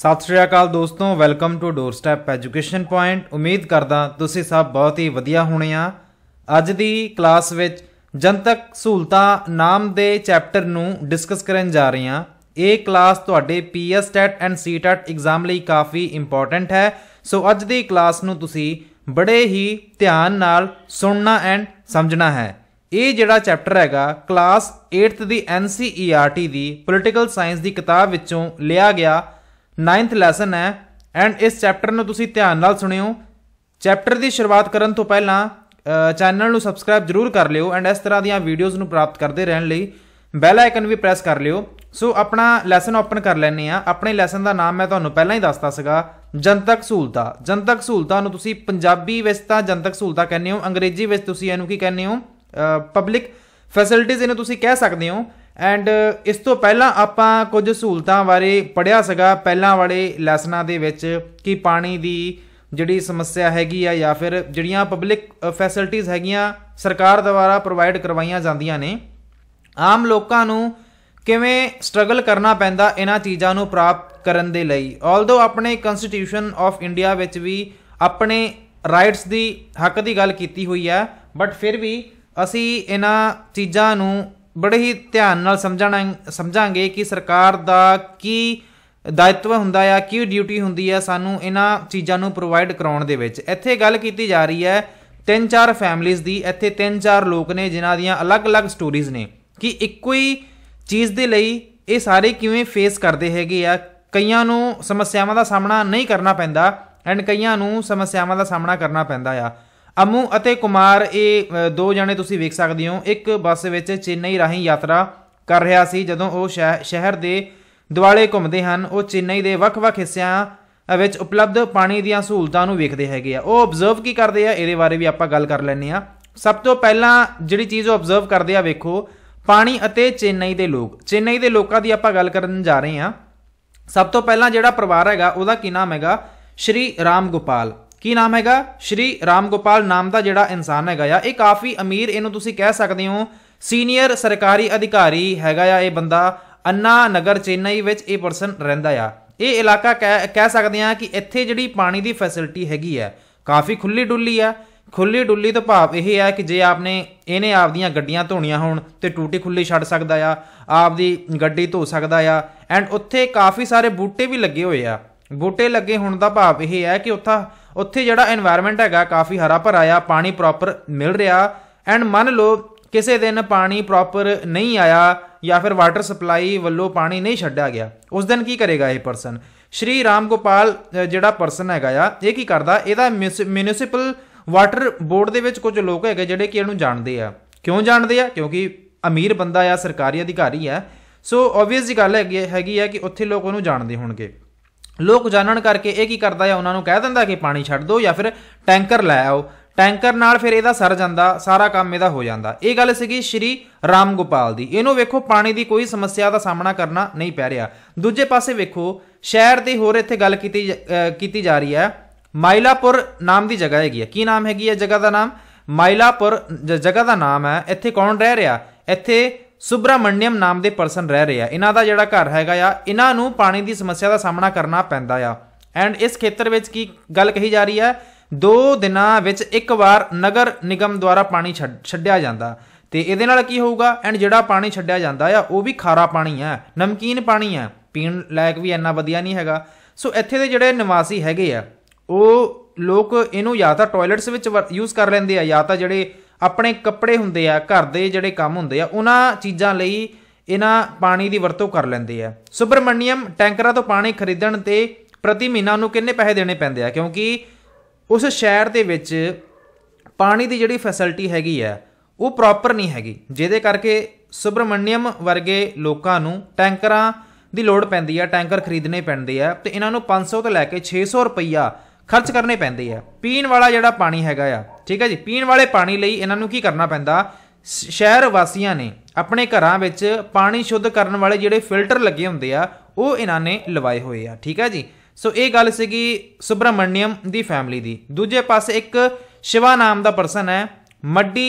ਸਤਿ ਸ਼੍ਰੀ ਅਕਾਲ ਦੋਸਤੋ welcome to Door Step Education Point ਉਮੀਦ ਕਰਦਾ ਤੁਸੀਂ ਸਭ ਬਹੁਤ ਹੀ ਵਧੀਆ ਹੋਣੇ ਆ ਅੱਜ ਦੀ ਕਲਾਸ ਵਿੱਚ ਜਨਤਕ ਸਹੂਲਤਾਂ ਨਾਮ ਦੇ ਚੈਪਟਰ ਨੂੰ ਡਿਸਕਸ ਕਰਨ ਜਾ ਰਹੇ ਆ ਇਹ ਕਲਾਸ ਤੁਹਾਡੇ ਪੀਐਸ ਐਂਡ ਸੀਟੈਟ ਐਗਜ਼ਾਮ ਲਈ ਕਾਫੀ ਇੰਪੋਰਟੈਂਟ ਹੈ ਸੋ ਅੱਜ ਦੀ ਕਲਾਸ ਨੂੰ ਤੁਸੀਂ ਬੜੇ ਹੀ ਧਿਆਨ ਨਾਲ ਸੁਣਨਾ ਐਂਡ ਸਮਝਣਾ ਹੈ ਇਹ ਜਿਹੜਾ ਚੈਪਟਰ ਹੈਗਾ ਕਲਾਸ 8th ਦੀ NCERT ਦੀ ਪੋਲਿਟੀਕਲ ਸਾਇੰਸ ਦੀ ਕਿਤਾਬ ਵਿੱਚੋਂ ਲਿਆ ਗਿਆ 9th ਲੈਸਨ ਹੈ ਐਂਡ ਇਸ ਚੈਪਟਰ ਨੂੰ ਤੁਸੀਂ ਧਿਆਨ ਨਾਲ ਸੁਣਿਓ ਚੈਪਟਰ ਦੀ ਸ਼ੁਰੂਆਤ ਕਰਨ ਤੋਂ ਪਹਿਲਾਂ ਚੈਨਲ ਨੂੰ ਸਬਸਕ੍ਰਾਈਬ ਜਰੂਰ ਕਰ ਲਿਓ ਐਂਡ ਇਸ ਤਰ੍ਹਾਂ ਦੀਆਂ ਵੀਡੀਓਜ਼ ਨੂੰ ਪ੍ਰਾਪਤ ਕਰਦੇ ਰਹਿਣ ਲਈ ਬੈਲ ਆਈਕਨ ਵੀ ਪ੍ਰੈਸ ਕਰ ਲਿਓ ਸੋ ਆਪਣਾ ਲੈਸਨ ਓਪਨ ਕਰ ਲੈਨੇ ਆ ਆਪਣੇ ਲੈਸਨ ਦਾ ਨਾਮ ਮੈਂ ਤੁਹਾਨੂੰ ਪਹਿਲਾਂ ਹੀ ਦੱਸਤਾ ਸੀਗਾ ਜਨਤਕ ਸਹੂਲਤਾ ਜਨਤਕ ਸਹੂਲਤਾ ਨੂੰ ਤੁਸੀਂ ਪੰਜਾਬੀ ਵਿੱਚ ਤਾਂ ਜਨਤਕ ਸਹੂਲਤਾ ਕਹਿੰਦੇ ਹੋ ਅੰਗਰੇਜ਼ੀ ਵਿੱਚ ਤੁਸੀਂ ਇਹਨੂੰ ਕੀ ਕਹਿੰਦੇ ਹੋ ਪਬਲਿਕ ਫੈਸਿਲਿਟੀਜ਼ ਇਹਨੂੰ ਤੁਸੀਂ ਕਹਿ ਸਕਦੇ ਹੋ ਐਂਡ uh, ਇਸ ਤੋਂ ਪਹਿਲਾਂ ਆਪਾਂ ਕੁਝ ਸਹੂਲਤਾਂ ਬਾਰੇ ਪੜਿਆ ਸੀਗਾ ਪਹਿਲਾਂ ਵਾਲੇ ਲੈਸਨਾਂ ਦੇ ਵਿੱਚ ਕਿ ਪਾਣੀ ਦੀ ਜਿਹੜੀ ਸਮੱਸਿਆ ਹੈਗੀ ਆ ਜਾਂ ਫਿਰ ਜਿਹੜੀਆਂ ਪਬਲਿਕ ਫੈਸਿਲਿਟੀਆਂ ਹੈਗੀਆਂ ਸਰਕਾਰ ਦੁਆਰਾ ਪ੍ਰੋਵਾਈਡ ਕਰਵਾਈਆਂ ਜਾਂਦੀਆਂ ਨੇ ਆਮ ਲੋਕਾਂ ਨੂੰ ਕਿਵੇਂ ਸਟਰਗਲ ਕਰਨਾ ਪੈਂਦਾ ਇਹਨਾਂ ਚੀਜ਼ਾਂ ਨੂੰ ਪ੍ਰਾਪਤ ਕਰਨ ਦੇ ਲਈ ਆਲਦੋ ਆਪਣੇ ਕਨਸਟੀਟਿਊਸ਼ਨ ਆਫ ਇੰਡੀਆ ਵਿੱਚ ਵੀ ਆਪਣੇ ਰਾਈਟਸ ਦੀ ਹੱਕ ਦੀ ਗੱਲ ਕੀਤੀ ਹੋਈ ਆ ਬਟ ਫਿਰ ਵੀ ਅਸੀਂ ਇਹਨਾਂ ਚੀਜ਼ਾਂ ਨੂੰ ਬੜੇ ਹੀ ਧਿਆਨ ਨਾਲ ਸਮਝਣਾ ਸਮਝਾਂਗੇ ਕਿ ਸਰਕਾਰ ਦਾ ਕੀ ਦਾਇਤਵ ਹੁੰਦਾ ਆ ਕੀ ਡਿਊਟੀ ਹੁੰਦੀ ਆ ਸਾਨੂੰ ਇਹਨਾਂ ਚੀਜ਼ਾਂ ਨੂੰ ਪ੍ਰੋਵਾਈਡ ਕਰਾਉਣ ਦੇ ਵਿੱਚ ਇੱਥੇ ਗੱਲ ਕੀਤੀ ਜਾ ਰਹੀ ਹੈ ਤਿੰਨ ਚਾਰ ਫੈਮਲੀਆਂ ਦੀ ਇੱਥੇ ਤਿੰਨ ਚਾਰ ਲੋਕ ਨੇ ਜਿਨ੍ਹਾਂ ਦੀਆਂ ਅਲੱਗ-ਅਲੱਗ ਸਟੋਰੀਜ਼ ਨੇ ਕਿ ਇੱਕੋ ਹੀ ਚੀਜ਼ ਦੇ ਲਈ ਇਹ ਸਾਰੇ ਕਿਵੇਂ ਫੇਸ ਕਰਦੇ ਹੈਗੇ ਆ ਕਈਆਂ ਨੂੰ ਸਮੱਸਿਆਵਾਂ ਦਾ ਸਾਹਮਣਾ ਨਹੀਂ ਕਰਨਾ ਪੈਂਦਾ ਐਂਡ ਕਈਆਂ ਨੂੰ ਸਮੱਸਿਆਵਾਂ ਦਾ ਸਾਹਮਣਾ ਕਰਨਾ ਪੈਂਦਾ ਆ ਅਮੂ ਅਤੇ ਕੁਮਾਰ ਇਹ ਦੋ ਜਣੇ ਤੁਸੀਂ ਵੇਖ ਸਕਦੇ ਹੋ ਇੱਕ ਬੱਸ ਵਿੱਚ ਚੇਨਈ ਰਾਹੀਂ ਯਾਤਰਾ ਕਰ ਰਿਹਾ ਸੀ ਜਦੋਂ ਉਹ ਸ਼ਹਿਰ ਦੇ ਦਿਵਾਲੇ ਘੁੰਮਦੇ ਹਨ ਉਹ ਚੇਨਈ ਦੇ ਵੱਖ-ਵੱਖ ਹਿੱਸਿਆਂ ਵਿੱਚ ਉਪਲਬਧ ਪਾਣੀ ਦੀਆਂ ਸਹੂਲਤਾਂ ਨੂੰ ਵੇਖਦੇ ਹੈਗੇ ਆ ਉਹ ਆਬਜ਼ਰਵ ਕੀ ਕਰਦੇ ਆ ਇਹਦੇ ਬਾਰੇ ਵੀ ਆਪਾਂ ਗੱਲ ਕਰ ਲੈਣੇ ਆ ਸਭ ਤੋਂ ਪਹਿਲਾਂ ਜਿਹੜੀ ਚੀਜ਼ ਉਹ ਆਬਜ਼ਰਵ ਕਰਦੇ ਆ ਵੇਖੋ ਪਾਣੀ ਅਤੇ ਚੇਨਈ ਦੇ ਲੋਕ ਚੇਨਈ ਦੇ ਲੋਕਾਂ ਦੀ ਆਪਾਂ ਗੱਲ ਕਰਨ ਜਾ ਰਹੇ ਆ ਸਭ ਤੋਂ ਪਹਿਲਾਂ ਜਿਹੜਾ ਪਰਿਵਾਰ ਹੈਗਾ ਉਹਦਾ ਕੀ ਨਾਮ ਹੈਗਾ ਸ਼੍ਰੀ ਰਾਮ ਗੋਪਾਲ ਕੀ ਨਾਮ ਹੈਗਾ ਸ਼੍ਰੀ ਰਾਮ ਗੋਪਾਲ ਨਾਮ ਦਾ ਜਿਹੜਾ ਇਨਸਾਨ ਹੈਗਾ ਆ ਇਹ ਕਾਫੀ ਅਮੀਰ ਇਹਨੂੰ ਤੁਸੀਂ ਕਹਿ ਸਕਦੇ ਹੋ ਸੀਨੀਅਰ ਸਰਕਾਰੀ ਅਧਿਕਾਰੀ ਹੈਗਾ ਆ ਇਹ ਬੰਦਾ ਅੰਨਾ ਨਗਰ ਚੇਨਈ ਵਿੱਚ ਇਹ ਪਰਸਨ ਰਹਿੰਦਾ ਆ ਇਹ ਇਲਾਕਾ ਕਹਿ ਸਕਦੇ ਆ ਕਿ ਇੱਥੇ ਜਿਹੜੀ ਪਾਣੀ ਦੀ ਫੈਸਿਲਿਟੀ ਹੈਗੀ ਆ ਕਾਫੀ ਖੁੱਲੀ ਡੁੱਲੀ ਆ ਖੁੱਲੀ ਡੁੱਲੀ ਤੋਂ ਭਾਵ ਇਹ ਹੈ ਕਿ ਜੇ ਆਪਨੇ ਇਹਨੇ ਆਪਦੀਆਂ ਗੱਡੀਆਂ ਧੋਣੀਆਂ ਹੋਣ ਤੇ ਟੂਟੀ ਖੁੱਲੀ ਛੱਡ ਸਕਦਾ ਆ ਆਪਦੀ ਗੱਡੀ ਧੋ ਸਕਦਾ ਆ ਐਂਡ ਉੱਥੇ ਕਾਫੀ ਸਾਰੇ ਬੂਟੇ ਵੀ ਲੱਗੇ ਹੋਏ ਆ ਬੂਟੇ ਲੱਗੇ ਹੋਣ ਦਾ ਭਾਵ ਇਹ ਹੈ ਕਿ ਉੱਥਾ ਉੱਥੇ ਜਿਹੜਾ এনवायरमेंट ਹੈਗਾ ਕਾਫੀ ਹਰਾ ਭਰਾ ਆ ਪਾਣੀ ਪ੍ਰੋਪਰ ਮਿਲ ਰਿਹਾ ਐਂਡ ਮੰਨ ਲਓ ਕਿਸੇ ਦਿਨ ਪਾਣੀ ਪ੍ਰੋਪਰ ਨਹੀਂ ਆਇਆ ਜਾਂ ਫਿਰ ਵਾਟਰ ਸਪਲਾਈ ਵੱਲੋਂ ਪਾਣੀ ਨਹੀਂ ਛੱਡਿਆ ਗਿਆ ਉਸ ਦਿਨ ਕੀ ਕਰੇਗਾ ਇਹ ਪਰਸਨ ਸ਼੍ਰੀ ਰਾਮ ਗੋਪਾਲ ਜਿਹੜਾ ਪਰਸਨ ਹੈਗਾ ਆ ਇਹ ਕੀ ਕਰਦਾ ਇਹਦਾ ਮਿਊਨਿਸਪਲ ਵਾਟਰ ਬੋਰਡ ਦੇ ਵਿੱਚ ਕੁਝ ਲੋਕ ਹੈਗੇ ਜਿਹੜੇ ਕਿ ਇਹਨੂੰ ਜਾਣਦੇ ਆ ਕਿਉਂ ਜਾਣਦੇ ਆ ਕਿਉਂਕਿ ਅਮੀਰ ਬੰਦਾ ਆ ਸਰਕਾਰੀ ਅਧਿਕਾਰੀ ਆ ਸੋ ਆਬਵੀਅਸ ਜੀ ਗੱਲ ਹੈਗੀ ਹੈਗੀ ਆ ਕਿ ਉੱਥੇ ਲੋਕ ਉਹਨੂੰ ਜਾਣਦੇ ਹੋਣਗੇ ਲੋਕ ਜਾਣਨ ਕਰਕੇ ਇਹ ਕੀ ਕਰਦਾ ਹੈ ਉਹਨਾਂ ਨੂੰ ਕਹਿ ਦਿੰਦਾ ਕਿ ਪਾਣੀ ਛੱਡ ਦਿਓ ਜਾਂ ਫਿਰ ਟੈਂਕਰ ਲੈ ਆਓ ਟੈਂਕਰ ਨਾਲ ਫਿਰ ਇਹਦਾ ਸਰ ਜਾਂਦਾ ਸਾਰਾ ਕੰਮ ਇਹਦਾ ਹੋ ਜਾਂਦਾ ਇਹ ਗੱਲ ਸੀਗੀ ਸ਼੍ਰੀ ਰਾਮ ਗੋਪਾਲ ਦੀ ਇਹਨੂੰ ਵੇਖੋ ਪਾਣੀ ਦੀ ਕੋਈ ਸਮੱਸਿਆ ਦਾ ਸਾਹਮਣਾ ਕਰਨਾ ਨਹੀਂ ਪੈ ਰਿਹਾ ਦੂਜੇ ਪਾਸੇ ਵੇਖੋ ਸ਼ਹਿਰ ਦੀ ਹੋਰ ਇੱਥੇ ਗੱਲ ਕੀਤੀ ਕੀਤੀ ਜਾ ਰਹੀ ਹੈ ਮਾਇਲਾਪੁਰ ਨਾਮ ਦੀ ਜਗ੍ਹਾ ਹੈਗੀ ਹੈ ਕੀ ਨਾਮ ਹੈਗੀ ਹੈ ਜਗ੍ਹਾ ਦਾ ਨਾਮ ਮਾਇਲਾਪੁਰ ਜਗ੍ਹਾ ਦਾ ਨਾਮ ਹੈ ਇੱਥੇ ਕੌਣ ਰਹਿ ਰਿਹਾ ਇੱਥੇ ਸੁਬਰਾਮਣੀਅਮ ਨਾਮ ਦੇ ਪਰਸਨ ਰਹਿ ਰਹੇ ਆ ਇਹਨਾਂ ਦਾ ਜਿਹੜਾ ਘਰ ਹੈਗਾ ਆ ਇਹਨਾਂ ਨੂੰ ਪਾਣੀ ਦੀ ਸਮੱਸਿਆ ਦਾ ਸਾਹਮਣਾ ਕਰਨਾ ਪੈਂਦਾ ਆ ਐਂਡ ਇਸ ਖੇਤਰ ਵਿੱਚ ਕੀ ਗੱਲ ਕਹੀ ਜਾ ਰਹੀ ਹੈ ਦੋ ਦਿਨਾਂ ਵਿੱਚ ਇੱਕ ਵਾਰ ਨਗਰ ਨਿਗਮ ਦੁਆਰਾ ਪਾਣੀ ਛੱਡਿਆ ਜਾਂਦਾ ਤੇ ਇਹਦੇ ਨਾਲ ਕੀ ਹੋਊਗਾ ਐਂਡ ਜਿਹੜਾ ਪਾਣੀ ਛੱਡਿਆ ਜਾਂਦਾ ਆ ਉਹ ਵੀ ਖਾਰਾ ਪਾਣੀ ਆ ਨਮਕੀਨ ਪਾਣੀ ਆ ਪੀਣ ਲਾਇਕ ਵੀ ਇੰਨਾ ਵਧੀਆ ਨਹੀਂ ਹੈਗਾ ਸੋ ਇੱਥੇ ਦੇ ਜਿਹੜੇ ਨਿਵਾਸੀ ਹੈਗੇ ਆ ਉਹ ਲੋਕ ਇਹਨੂੰ ਜਾਂ ਤਾਂ ਟਾਇਲਟਸ ਵਿੱਚ ਯੂਜ਼ ਕਰ ਲੈਂਦੇ ਆ ਜਾਂ ਤਾਂ ਜਿਹੜੇ ਆਪਣੇ ਕੱਪੜੇ ਹੁੰਦੇ ਆ ਘਰ ਦੇ ਜਿਹੜੇ ਕੰਮ ਹੁੰਦੇ ਆ ਉਹਨਾਂ ਚੀਜ਼ਾਂ ਲਈ ਇਹਨਾਂ ਪਾਣੀ ਦੀ ਵਰਤੋਂ ਕਰ ਲੈਂਦੇ ਆ ਸੁਬਰਮਨੀਅਮ ਟੈਂਕਰਾਂ ਤੋਂ ਪਾਣੀ ਖਰੀਦਣ ਤੇ ਪ੍ਰਤੀ ਮਹੀਨਾ ਨੂੰ ਕਿੰਨੇ ਪੈਸੇ ਦੇਣੇ ਪੈਂਦੇ ਆ ਕਿਉਂਕਿ ਉਸ ਸ਼ਹਿਰ ਦੇ ਵਿੱਚ ਪਾਣੀ ਦੀ ਜਿਹੜੀ ਫੈਸਿਲਿਟੀ ਹੈਗੀ ਆ ਉਹ ਪ੍ਰੋਪਰ ਨਹੀਂ ਹੈਗੀ ਜਿਹਦੇ ਕਰਕੇ ਸੁਬਰਮਨੀਅਮ ਵਰਗੇ ਲੋਕਾਂ ਨੂੰ ਟੈਂਕਰਾਂ ਦੀ ਲੋੜ ਪੈਂਦੀ ਆ ਟੈਂਕਰ ਖਰੀਦਣੇ ਪੈਂਦੇ ਆ ਤੇ ਇਹਨਾਂ ਨੂੰ 500 ਤੋਂ ਲੈ ਕੇ 600 ਰੁਪਈਆ ਖਰਚ ਕਰਨੇ ਪੈਂਦੇ ਆ ਪੀਣ ਵਾਲਾ ਜਿਹੜਾ ਪਾਣੀ ਹੈਗਾ ਆ ਠੀਕ ਹੈ ਜੀ ਪੀਣ ਵਾਲੇ ਪਾਣੀ ਲਈ ਇਹਨਾਂ ਨੂੰ ਕੀ ਕਰਨਾ ਪੈਂਦਾ ਸ਼ਹਿਰ ਵਾਸੀਆਂ ਨੇ ਆਪਣੇ ਘਰਾਂ ਵਿੱਚ ਪਾਣੀ ਸ਼ੁੱਧ ਕਰਨ ਵਾਲੇ ਜਿਹੜੇ ਫਿਲਟਰ ਲੱਗੇ ਹੁੰਦੇ ਆ ਉਹ ਇਹਨਾਂ ਨੇ ਲਵਾਏ ਹੋਏ ਆ ਠੀਕ ਹੈ ਜੀ ਸੋ ਇਹ ਗੱਲ ਸੀਗੀ ਸੁਬਰਮਣੀਅਮ ਦੀ ਫੈਮਿਲੀ ਦੀ ਦੂਜੇ ਪਾਸੇ ਇੱਕ ਸ਼ਿਵਾ ਨਾਮ ਦਾ ਪਰਸਨ ਹੈ ਮੱਡੀ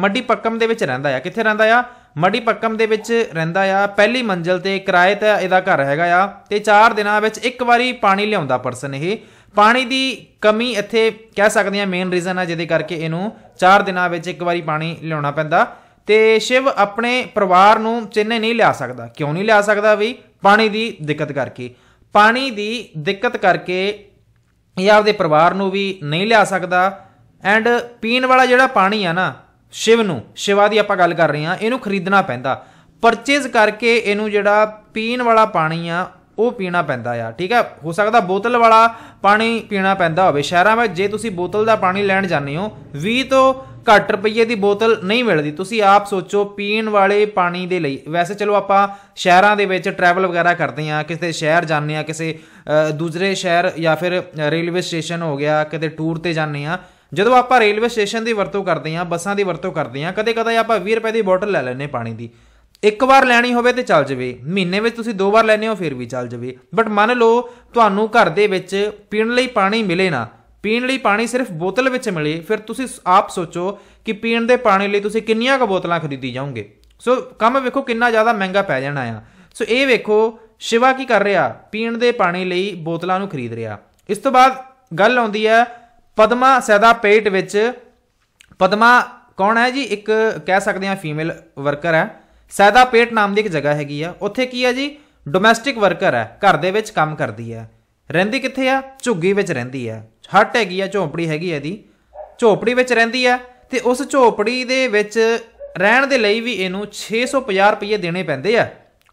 ਮੱਡੀ ਪੱਕਮ ਦੇ ਵਿੱਚ ਰਹਿੰਦਾ ਆ ਕਿੱਥੇ ਰਹਿੰਦਾ ਆ ਮੱਡੀ ਪੱਕਮ ਦੇ ਵਿੱਚ ਰਹਿੰਦਾ ਆ ਪਹਿਲੀ ਮੰਜ਼ਲ ਤੇ ਕਿਰਾਏ ਤੇ ਇਹਦਾ ਘਰ ਹੈਗਾ ਆ ਤੇ 4 ਦਿਨਾਂ ਵਿੱਚ ਇੱਕ ਵਾਰੀ ਪਾਣੀ ਲਿਆਉਂਦਾ ਪਰਸਨ ਇਹ ਪਾਣੀ ਦੀ ਕਮੀ ਇੱਥੇ ਕਹਿ ਸਕਦੇ ਆ ਮੇਨ ਰੀਜ਼ਨ ਆ ਜਿਹਦੇ ਕਰਕੇ ਇਹਨੂੰ 4 ਦਿਨਾਂ ਵਿੱਚ ਇੱਕ ਵਾਰੀ ਪਾਣੀ ਲਿਆਉਣਾ ਪੈਂਦਾ ਤੇ ਸ਼ਿਵ ਆਪਣੇ ਪਰਿਵਾਰ ਨੂੰ ਚੇਨੇ ਨਹੀਂ ਲਿਆ ਸਕਦਾ ਕਿਉਂ ਨਹੀਂ ਲਿਆ ਸਕਦਾ ਵੀ ਪਾਣੀ ਦੀ ਦਿੱਕਤ ਕਰਕੇ ਪਾਣੀ ਦੀ ਦਿੱਕਤ ਕਰਕੇ ਇਹ ਆਪਦੇ ਪਰਿਵਾਰ ਨੂੰ ਵੀ ਨਹੀਂ ਲਿਆ ਸਕਦਾ ਐਂਡ ਪੀਣ ਵਾਲਾ ਜਿਹੜਾ ਪਾਣੀ ਆ ਨਾ ਸ਼ਿਵ ਨੂੰ ਸ਼ਿਵਾ ਦੀ ਆਪਾਂ ਗੱਲ ਕਰ ਰਹੇ ਆ ਇਹਨੂੰ ਖਰੀਦਣਾ ਪੈਂਦਾ ਪਰਚੇਜ਼ ਕਰਕੇ ਇਹਨੂੰ ਜਿਹੜਾ ਪੀਣ ਵਾਲਾ ਪਾਣੀ ਆ ਉਹ ਪੀਣਾ ਪੈਂਦਾ ਆ ਠੀਕ ਹੈ ਹੋ ਸਕਦਾ ਬੋਤਲ ਵਾਲਾ ਪਾਣੀ ਪੀਣਾ ਪੈਂਦਾ ਹੋਵੇ ਸ਼ਹਿਰਾਂ ਵਿੱਚ ਜੇ ਤੁਸੀਂ ਬੋਤਲ ਦਾ ਪਾਣੀ ਲੈਣ ਜਾਂਦੇ ਹੋ 20 ਤੋਂ ਘੱਟ ਰੁਪਏ ਦੀ ਬੋਤਲ ਨਹੀਂ ਮਿਲਦੀ ਤੁਸੀਂ ਆਪ ਸੋਚੋ ਪੀਣ ਵਾਲੇ ਪਾਣੀ ਦੇ ਲਈ ਵੈਸੇ ਚਲੋ ਆਪਾਂ ਸ਼ਹਿਰਾਂ ਦੇ ਵਿੱਚ ਟਰੈਵਲ ਵਗੈਰਾ ਕਰਦੇ ਆ ਕਿਸੇ ਸ਼ਹਿਰ ਜਾਂਦੇ ਆ ਕਿਸੇ ਦੂਜਰੇ ਸ਼ਹਿਰ ਜਾਂ ਫਿਰ ਰੇਲਵੇ ਸਟੇਸ਼ਨ ਹੋ ਗਿਆ ਕਿਤੇ ਟੂਰ ਤੇ ਜਾਂਦੇ ਆ ਜਦੋਂ ਆਪਾਂ ਰੇਲਵੇ ਸਟੇਸ਼ਨ ਦੀ ਵਰਤੋਂ ਕਰਦੇ ਆ ਬੱਸਾਂ ਦੀ ਵਰਤੋਂ ਕਰਦੇ ਆ ਕਦੇ-ਕਦੇ ਆਪਾਂ 20 ਰੁਪਏ ਦੀ ਬੋਤਲ ਲੈ ਲੈਨੇ ਪਾਣੀ ਦੀ ਇੱਕ ਵਾਰ ਲੈਣੀ ਹੋਵੇ ਤੇ ਚੱਲ ਜਵੇ ਮਹੀਨੇ ਵਿੱਚ ਤੁਸੀਂ ਦੋ ਵਾਰ ਲੈਨੇ ਹੋ ਫਿਰ ਵੀ ਚੱਲ ਜਵੇ ਬਟ ਮੰਨ ਲਓ ਤੁਹਾਨੂੰ ਘਰ ਦੇ ਵਿੱਚ ਪੀਣ ਲਈ ਪਾਣੀ ਮਿਲੇ ਨਾ ਪੀਣ ਲਈ ਪਾਣੀ ਸਿਰਫ ਬੋਤਲ ਵਿੱਚ ਮਿਲੇ ਫਿਰ ਤੁਸੀਂ ਆਪ ਸੋਚੋ ਕਿ ਪੀਣ ਦੇ ਪਾਣੀ ਲਈ ਤੁਸੀਂ ਕਿੰਨੀਆਂ ਕੁ ਬੋਤਲਾਂ ਖਰੀਦੀ ਜਾਓਗੇ ਸੋ ਕੰਮ ਵੇਖੋ ਕਿੰਨਾ ਜ਼ਿਆਦਾ ਮਹਿੰਗਾ ਪੈ ਜਾਣਾ ਆ ਸੋ ਇਹ ਵੇਖੋ ਸ਼ਿਵਾ ਕੀ ਕਰ ਰਿਹਾ ਪੀਣ ਦੇ ਪਾਣੀ ਲਈ ਬੋਤਲਾਂ ਨੂੰ ਖਰੀਦ ਰਿਹਾ ਇਸ ਤੋਂ ਬਾਅਦ ਗੱਲ ਆਉਂਦੀ ਹੈ ਪਦਮਾ ਸੈਦਾ ਪੇਟ ਵਿੱਚ ਪਦਮਾ ਕੌਣ ਹੈ ਜੀ ਇੱਕ ਕਹਿ ਸਕਦੇ ਆ ਫੀਮੇਲ ਵਰਕਰ ਹੈ ਸੈਦਾ ਪੇਟ ਨਾਮ ਦੀ ਇੱਕ ਜਗ੍ਹਾ ਹੈਗੀ ਆ ਉੱਥੇ ਕੀ ਆ ਜੀ ਡੋਮੈਸਟਿਕ ਵਰਕਰ ਹੈ ਘਰ ਦੇ ਵਿੱਚ ਕੰਮ ਕਰਦੀ ਹੈ ਰਹਿੰਦੀ ਕਿੱਥੇ ਆ ਝੁੱਗੀ ਵਿੱਚ ਰਹਿੰਦੀ ਹੈ ਹੱਟ ਹੈਗੀ ਆ ਝੋਪੜੀ ਹੈਗੀ ਆ ਦੀ ਝੋਪੜੀ ਵਿੱਚ ਰਹਿੰਦੀ ਹੈ ਤੇ ਉਸ ਝੋਪੜੀ ਦੇ ਵਿੱਚ ਰਹਿਣ ਦੇ ਲਈ ਵੀ ਇਹਨੂੰ 650 ਰੁਪਏ ਦੇਣੇ ਪੈਂਦੇ ਆ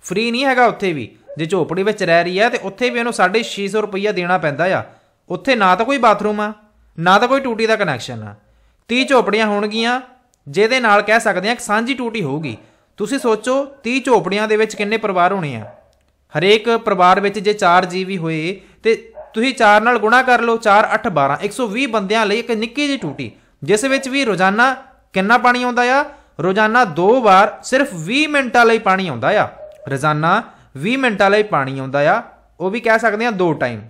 ਫ੍ਰੀ ਨਹੀਂ ਹੈਗਾ ਉੱਥੇ ਵੀ ਜੇ ਝੋਪੜੀ ਵਿੱਚ ਰਹਿ ਰਹੀ ਹੈ ਤੇ ਉੱਥੇ ਵੀ ਇਹਨੂੰ 650 ਰੁਪਏ ਦੇਣਾ ਪੈਂਦਾ ਆ ਉੱਥੇ ਨਾ ਤਾਂ ਕੋਈ ਬਾਥਰੂਮ ਆ ਨਾ ਤਾਂ ਕੋਈ ਟੂਟੀ ਦਾ ਕਨੈਕਸ਼ਨ ਆ 30 ਝੋਪੜੀਆਂ ਹੋਣਗੀਆਂ ਜਿਹਦੇ ਨਾਲ ਕਹਿ ਸਕਦੇ ਆ ਕਿ ਸਾਂਝੀ ਟੂਟੀ ਹੋਊਗੀ ਤੁਸੀਂ ਸੋਚੋ 30 ਝੋਪੜੀਆਂ ਦੇ ਵਿੱਚ ਕਿੰਨੇ ਪਰਿਵਾਰ ਹੋਣੇ ਆ ਹਰੇਕ ਪਰਿਵਾਰ ਵਿੱਚ ਜੇ 4 ਜੀਵੀ ਹੋਏ ਤੇ ਤੁਸੀਂ 4 ਨਾਲ ਗੁਣਾ ਕਰ ਲਓ 4 8 12 120 ਬੰਦਿਆਂ ਲਈ ਇੱਕ ਨਿੱਕੀ ਜਿਹੀ ਟੂਟੀ ਜਿਸ ਵਿੱਚ ਵੀ ਰੋਜ਼ਾਨਾ ਕਿੰਨਾ ਪਾਣੀ ਆਉਂਦਾ ਆ ਰੋਜ਼ਾਨਾ ਦੋ ਵਾਰ ਸਿਰਫ 20 ਮਿੰਟਾਂ ਲਈ ਪਾਣੀ ਆਉਂਦਾ ਆ ਰੋਜ਼ਾਨਾ 20 ਮਿੰਟਾਂ ਲਈ ਪਾਣੀ ਆਉਂਦਾ ਆ ਉਹ ਵੀ ਕਹਿ ਸਕਦੇ ਆ ਦੋ ਟਾਈਮ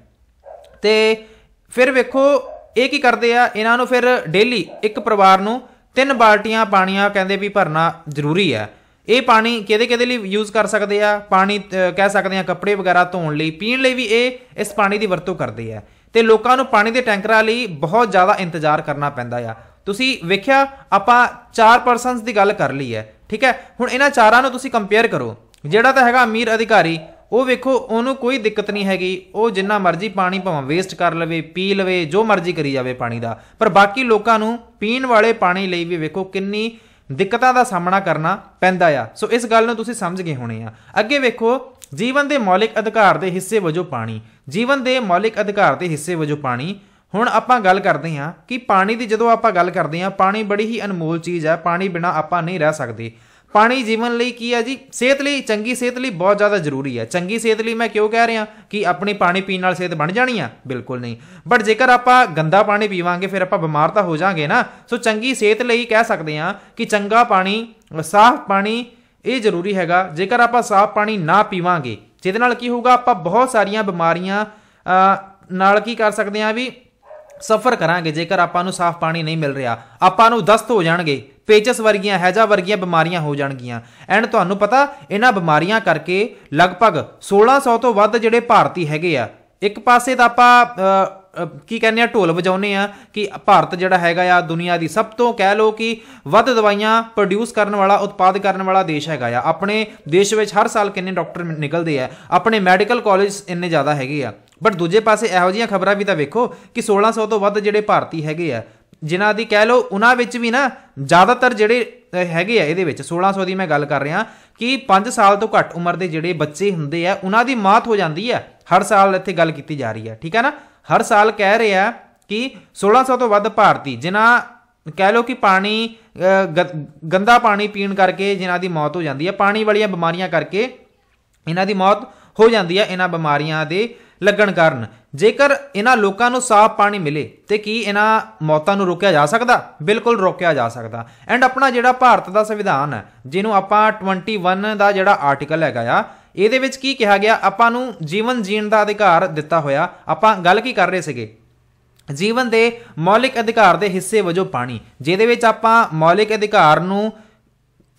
ਤੇ ਫਿਰ ਵੇਖੋ ਇਹ ਕੀ ਕਰਦੇ ਆ ਇਹਨਾਂ ਨੂੰ ਫਿਰ ਡੇਲੀ ਇੱਕ ਪਰਿਵਾਰ ਨੂੰ ਤਿੰਨ ਬਾਲਟੀਆਂ ਪਾਣੀਆਂ ਕਹਿੰਦੇ ਵੀ ਭਰਨਾ ਜ਼ਰੂਰੀ ਹੈ ਇਹ ਪਾਣੀ ਕਿਹਦੇ ਕਿਹਦੇ ਲਈ ਯੂਜ਼ ਕਰ ਸਕਦੇ ਆ ਪਾਣੀ ਕਹਿ ਸਕਦੇ ਆ ਕੱਪੜੇ ਵਗੈਰਾ ਧੋਣ ਲਈ ਪੀਣ ਲਈ ਵੀ ਇਹ ਇਸ ਪਾਣੀ ਦੀ ਵਰਤੋਂ ਕਰਦੇ ਆ ਤੇ ਲੋਕਾਂ ਨੂੰ ਪਾਣੀ ਦੇ ਟੈਂਕਰਾਂ ਲਈ ਬਹੁਤ ਜ਼ਿਆਦਾ ਇੰਤਜ਼ਾਰ ਕਰਨਾ ਪੈਂਦਾ ਆ ਤੁਸੀਂ ਵੇਖਿਆ ਆਪਾਂ ਚਾਰ ਪਰਸਨਸ ਦੀ ਗੱਲ ਕਰ ਲਈ ਹੈ ਠੀਕ ਹੈ ਹੁਣ ਇਹਨਾਂ ਚਾਰਾਂ ਨੂੰ ਤੁਸੀਂ ਕੰਪੇਅਰ ਕਰੋ ਜਿਹੜਾ ਤਾਂ ਹੈਗਾ ਅਮੀਰ ਅਧਿਕਾਰੀ ਉਹ ਵੇਖੋ ਉਹਨੂੰ ਕੋਈ ਦਿੱਕਤ ਨਹੀਂ ਹੈਗੀ ਉਹ ਜਿੰਨਾ ਮਰਜ਼ੀ ਪਾਣੀ ਭਾਵੇਂ ਵੇਸਟ ਕਰ ਲਵੇ ਪੀ ਲਵੇ ਜੋ ਮਰਜ਼ੀ ਕਰੀ ਜਾਵੇ ਪਾਣੀ ਦਾ ਪਰ ਬਾਕੀ ਲੋਕਾਂ ਨੂੰ ਪੀਣ ਵਾਲੇ ਪਾਣੀ ਲਈ ਵੀ ਵੇਖੋ ਕਿੰਨੀ ਦਿੱਕਤਾਂ ਦਾ ਸਾਹਮਣਾ ਕਰਨਾ ਪੈਂਦਾ ਆ ਸੋ ਇਸ ਗੱਲ ਨੂੰ ਤੁਸੀਂ ਸਮਝ ਗਏ ਹੋਣੇ ਆ ਅੱਗੇ ਵੇਖੋ ਜੀਵਨ ਦੇ ਮੌਲਿਕ ਅਧਿਕਾਰ ਦੇ ਹਿੱਸੇ ਵਜੋਂ ਪਾਣੀ ਜੀਵਨ ਦੇ ਮੌਲਿਕ ਅਧਿਕਾਰ ਦੇ ਹਿੱਸੇ ਵਜੋਂ ਪਾਣੀ ਹੁਣ ਆਪਾਂ ਗੱਲ ਕਰਦੇ ਹਾਂ ਕਿ ਪਾਣੀ ਦੀ ਜਦੋਂ ਆਪਾਂ ਗੱਲ ਕਰਦੇ ਹਾਂ ਪਾਣੀ ਬੜੀ ਹੀ ਅਨਮੋਲ ਚੀਜ਼ ਹੈ ਪਾਣੀ ਬਿਨਾ ਆਪਾਂ ਨਹੀਂ ਰਹਿ ਸਕਦੇ ਪਾਣੀ ਜੀਵਨ ਲਈ ਕੀ ਹੈ ਜੀ ਸਿਹਤ ਲਈ ਚੰਗੀ ਸਿਹਤ ਲਈ ਬਹੁਤ ਜ਼ਿਆਦਾ ਜ਼ਰੂਰੀ ਹੈ ਚੰਗੀ ਸਿਹਤ ਲਈ ਮੈਂ ਕਿਉਂ ਕਹਿ ਰਿਹਾ ਕਿ ਆਪਣੀ ਪਾਣੀ ਪੀਣ ਨਾਲ ਸਿਹਤ ਬਣ ਜਾਣੀ ਆ ਬਿਲਕੁਲ ਨਹੀਂ ਬਟ ਜੇਕਰ ਆਪਾਂ ਗੰਦਾ ਪਾਣੀ ਪੀਵਾਂਗੇ ਫਿਰ ਆਪਾਂ ਬਿਮਾਰ ਤਾਂ ਹੋ ਜਾਾਂਗੇ ਨਾ ਸੋ ਚੰਗੀ ਸਿਹਤ ਲਈ ਕਹਿ ਸਕਦੇ ਆ ਕਿ ਚੰਗਾ ਪਾਣੀ ਸਾਫ਼ ਪਾਣੀ ਇਹ ਜ਼ਰੂਰੀ ਹੈਗਾ ਜੇਕਰ ਆਪਾਂ ਸਾਫ਼ ਪਾਣੀ ਨਾ ਪੀਵਾਂਗੇ ਜਿਹਦੇ ਨਾਲ ਕੀ ਹੋਊਗਾ ਆਪਾਂ ਬਹੁਤ ਸਾਰੀਆਂ ਬਿਮਾਰੀਆਂ ਨਾਲ ਕੀ ਕਰ ਸਕਦੇ ਆ ਵੀ ਸਫਰ ਕਰਾਂਗੇ ਜੇਕਰ ਆਪਾਂ ਨੂੰ ਸਾਫ਼ ਪਾਣੀ ਨਹੀਂ ਮਿਲ ਰਿਹਾ ਆਪਾਂ ਨੂੰ ਦਸਤ ਹੋ ਜਾਣਗੇ ਪੇਚਸ ਵਰਗੀਆਂ ਹੈਜਾ ਵਰਗੀਆਂ ਬਿਮਾਰੀਆਂ ਹੋ ਜਾਣਗੀਆਂ ਐਂਡ ਤੁਹਾਨੂੰ ਪਤਾ ਇਹਨਾਂ ਬਿਮਾਰੀਆਂ ਕਰਕੇ ਲਗਭਗ 1600 ਤੋਂ ਵੱਧ ਜਿਹੜੇ ਭਾਰਤੀ ਹੈਗੇ ਆ ਇੱਕ ਪਾਸੇ ਤਾਂ ਆਪਾਂ ਕੀ ਕਹਿੰਦੇ ਆ ਢੋਲ ਵਜਾਉਨੇ ਆ ਕਿ ਭਾਰਤ ਜਿਹੜਾ ਹੈਗਾ ਆ ਦੁਨੀਆ ਦੀ ਸਭ ਤੋਂ ਕਹਿ ਲੋ ਕਿ ਵੱਧ ਦਵਾਈਆਂ ਪ੍ਰੋਡਿਊਸ ਕਰਨ ਵਾਲਾ ਉਤਪਾਦ ਕਰਨ ਵਾਲਾ ਦੇਸ਼ ਹੈਗਾ ਆ ਆਪਣੇ ਦੇਸ਼ ਵਿੱਚ ਹਰ ਸਾਲ ਕਿੰਨੇ ਡਾਕਟਰ ਨਿਕਲਦੇ ਆ ਆਪਣੇ ਮੈਡੀਕਲ ਕਾਲਜ ਇੰਨੇ ਜ਼ਿਆਦਾ ਹੈਗੇ ਆ ਬਟ ਦੂਜੇ ਪਾਸੇ ਇਹੋ ਜੀਆਂ ਖਬਰਾਂ ਵੀ ਤਾਂ ਵੇਖੋ ਕਿ 1600 ਤੋਂ ਵੱਧ ਜਿਹੜੇ ਭਾਰਤੀ ਹੈਗੇ ਆ ਜਿਨ੍ਹਾਂ ਦੀ ਕਹਿ ਲਓ ਉਹਨਾਂ ਵਿੱਚ ਵੀ ਨਾ ਜ਼ਿਆਦਾਤਰ ਜਿਹੜੇ ਹੈਗੇ ਆ ਇਹਦੇ ਵਿੱਚ 1600 ਦੀ ਮੈਂ ਗੱਲ ਕਰ ਰਿਹਾ ਕਿ 5 ਸਾਲ ਤੋਂ ਘੱਟ ਉਮਰ ਦੇ ਜਿਹੜੇ ਬੱਚੇ ਹੁੰਦੇ ਆ ਉਹਨਾਂ ਦੀ ਮੌਤ ਹੋ ਜਾਂਦੀ ਆ ਹਰ ਸਾਲ ਇੱਥੇ ਗੱਲ ਕੀਤੀ ਜਾ ਰਹੀ ਆ ਠੀਕ ਆ ਨਾ ਹਰ ਸਾਲ ਕਹਿ ਰਿਹਾ ਕਿ 1600 ਤੋਂ ਵੱਧ ਭਾਰਤੀ ਜਿਨ੍ਹਾਂ ਕਹਿ ਲਓ ਕਿ ਪਾਣੀ ਗੰਦਾ ਪਾਣੀ ਪੀਣ ਕਰਕੇ ਜਿਨ੍ਹਾਂ ਦੀ ਮੌਤ ਹੋ ਜਾਂਦੀ ਹੈ ਪਾਣੀ ਵਾਲੀਆਂ ਬਿਮਾਰੀਆਂ ਕਰਕੇ ਇਹਨਾਂ ਦੀ ਮੌਤ ਹੋ ਜਾਂਦੀ ਹੈ ਇਹਨਾਂ ਬਿਮਾਰੀਆਂ ਦੇ ਲੱਗਣ ਕਾਰਨ ਜੇਕਰ ਇਹਨਾਂ ਲੋਕਾਂ ਨੂੰ ਸਾਫ਼ ਪਾਣੀ ਮਿਲੇ ਤੇ ਕੀ ਇਹਨਾਂ ਮੌਤਾਂ ਨੂੰ ਰੋਕਿਆ ਜਾ ਸਕਦਾ ਬਿਲਕੁਲ ਰੋਕਿਆ ਜਾ ਸਕਦਾ ਐਂਡ ਆਪਣਾ ਜਿਹੜਾ ਭਾਰਤ ਦਾ ਸੰਵਿਧਾਨ ਹੈ ਜਿਹਨੂੰ ਆਪਾਂ 21 ਦਾ ਜਿਹੜਾ ਆਰਟੀਕਲ ਹੈਗਾ ਆ ਇਹਦੇ ਵਿੱਚ ਕੀ ਕਿਹਾ ਗਿਆ ਆਪਾਂ ਨੂੰ ਜੀਵਨ ਜੀਣ ਦਾ ਅਧਿਕਾਰ ਦਿੱਤਾ ਹੋਇਆ ਆਪਾਂ ਗੱਲ ਕੀ ਕਰ ਰਹੇ ਸੀਗੇ ਜੀਵਨ ਦੇ ਮੌਲਿਕ ਅਧਿਕਾਰ ਦੇ ਹਿੱਸੇ ਵਜੋਂ ਪਾਣੀ ਜਿਹਦੇ ਵਿੱਚ ਆਪਾਂ ਮੌਲਿਕ ਅਧਿਕਾਰ ਨੂੰ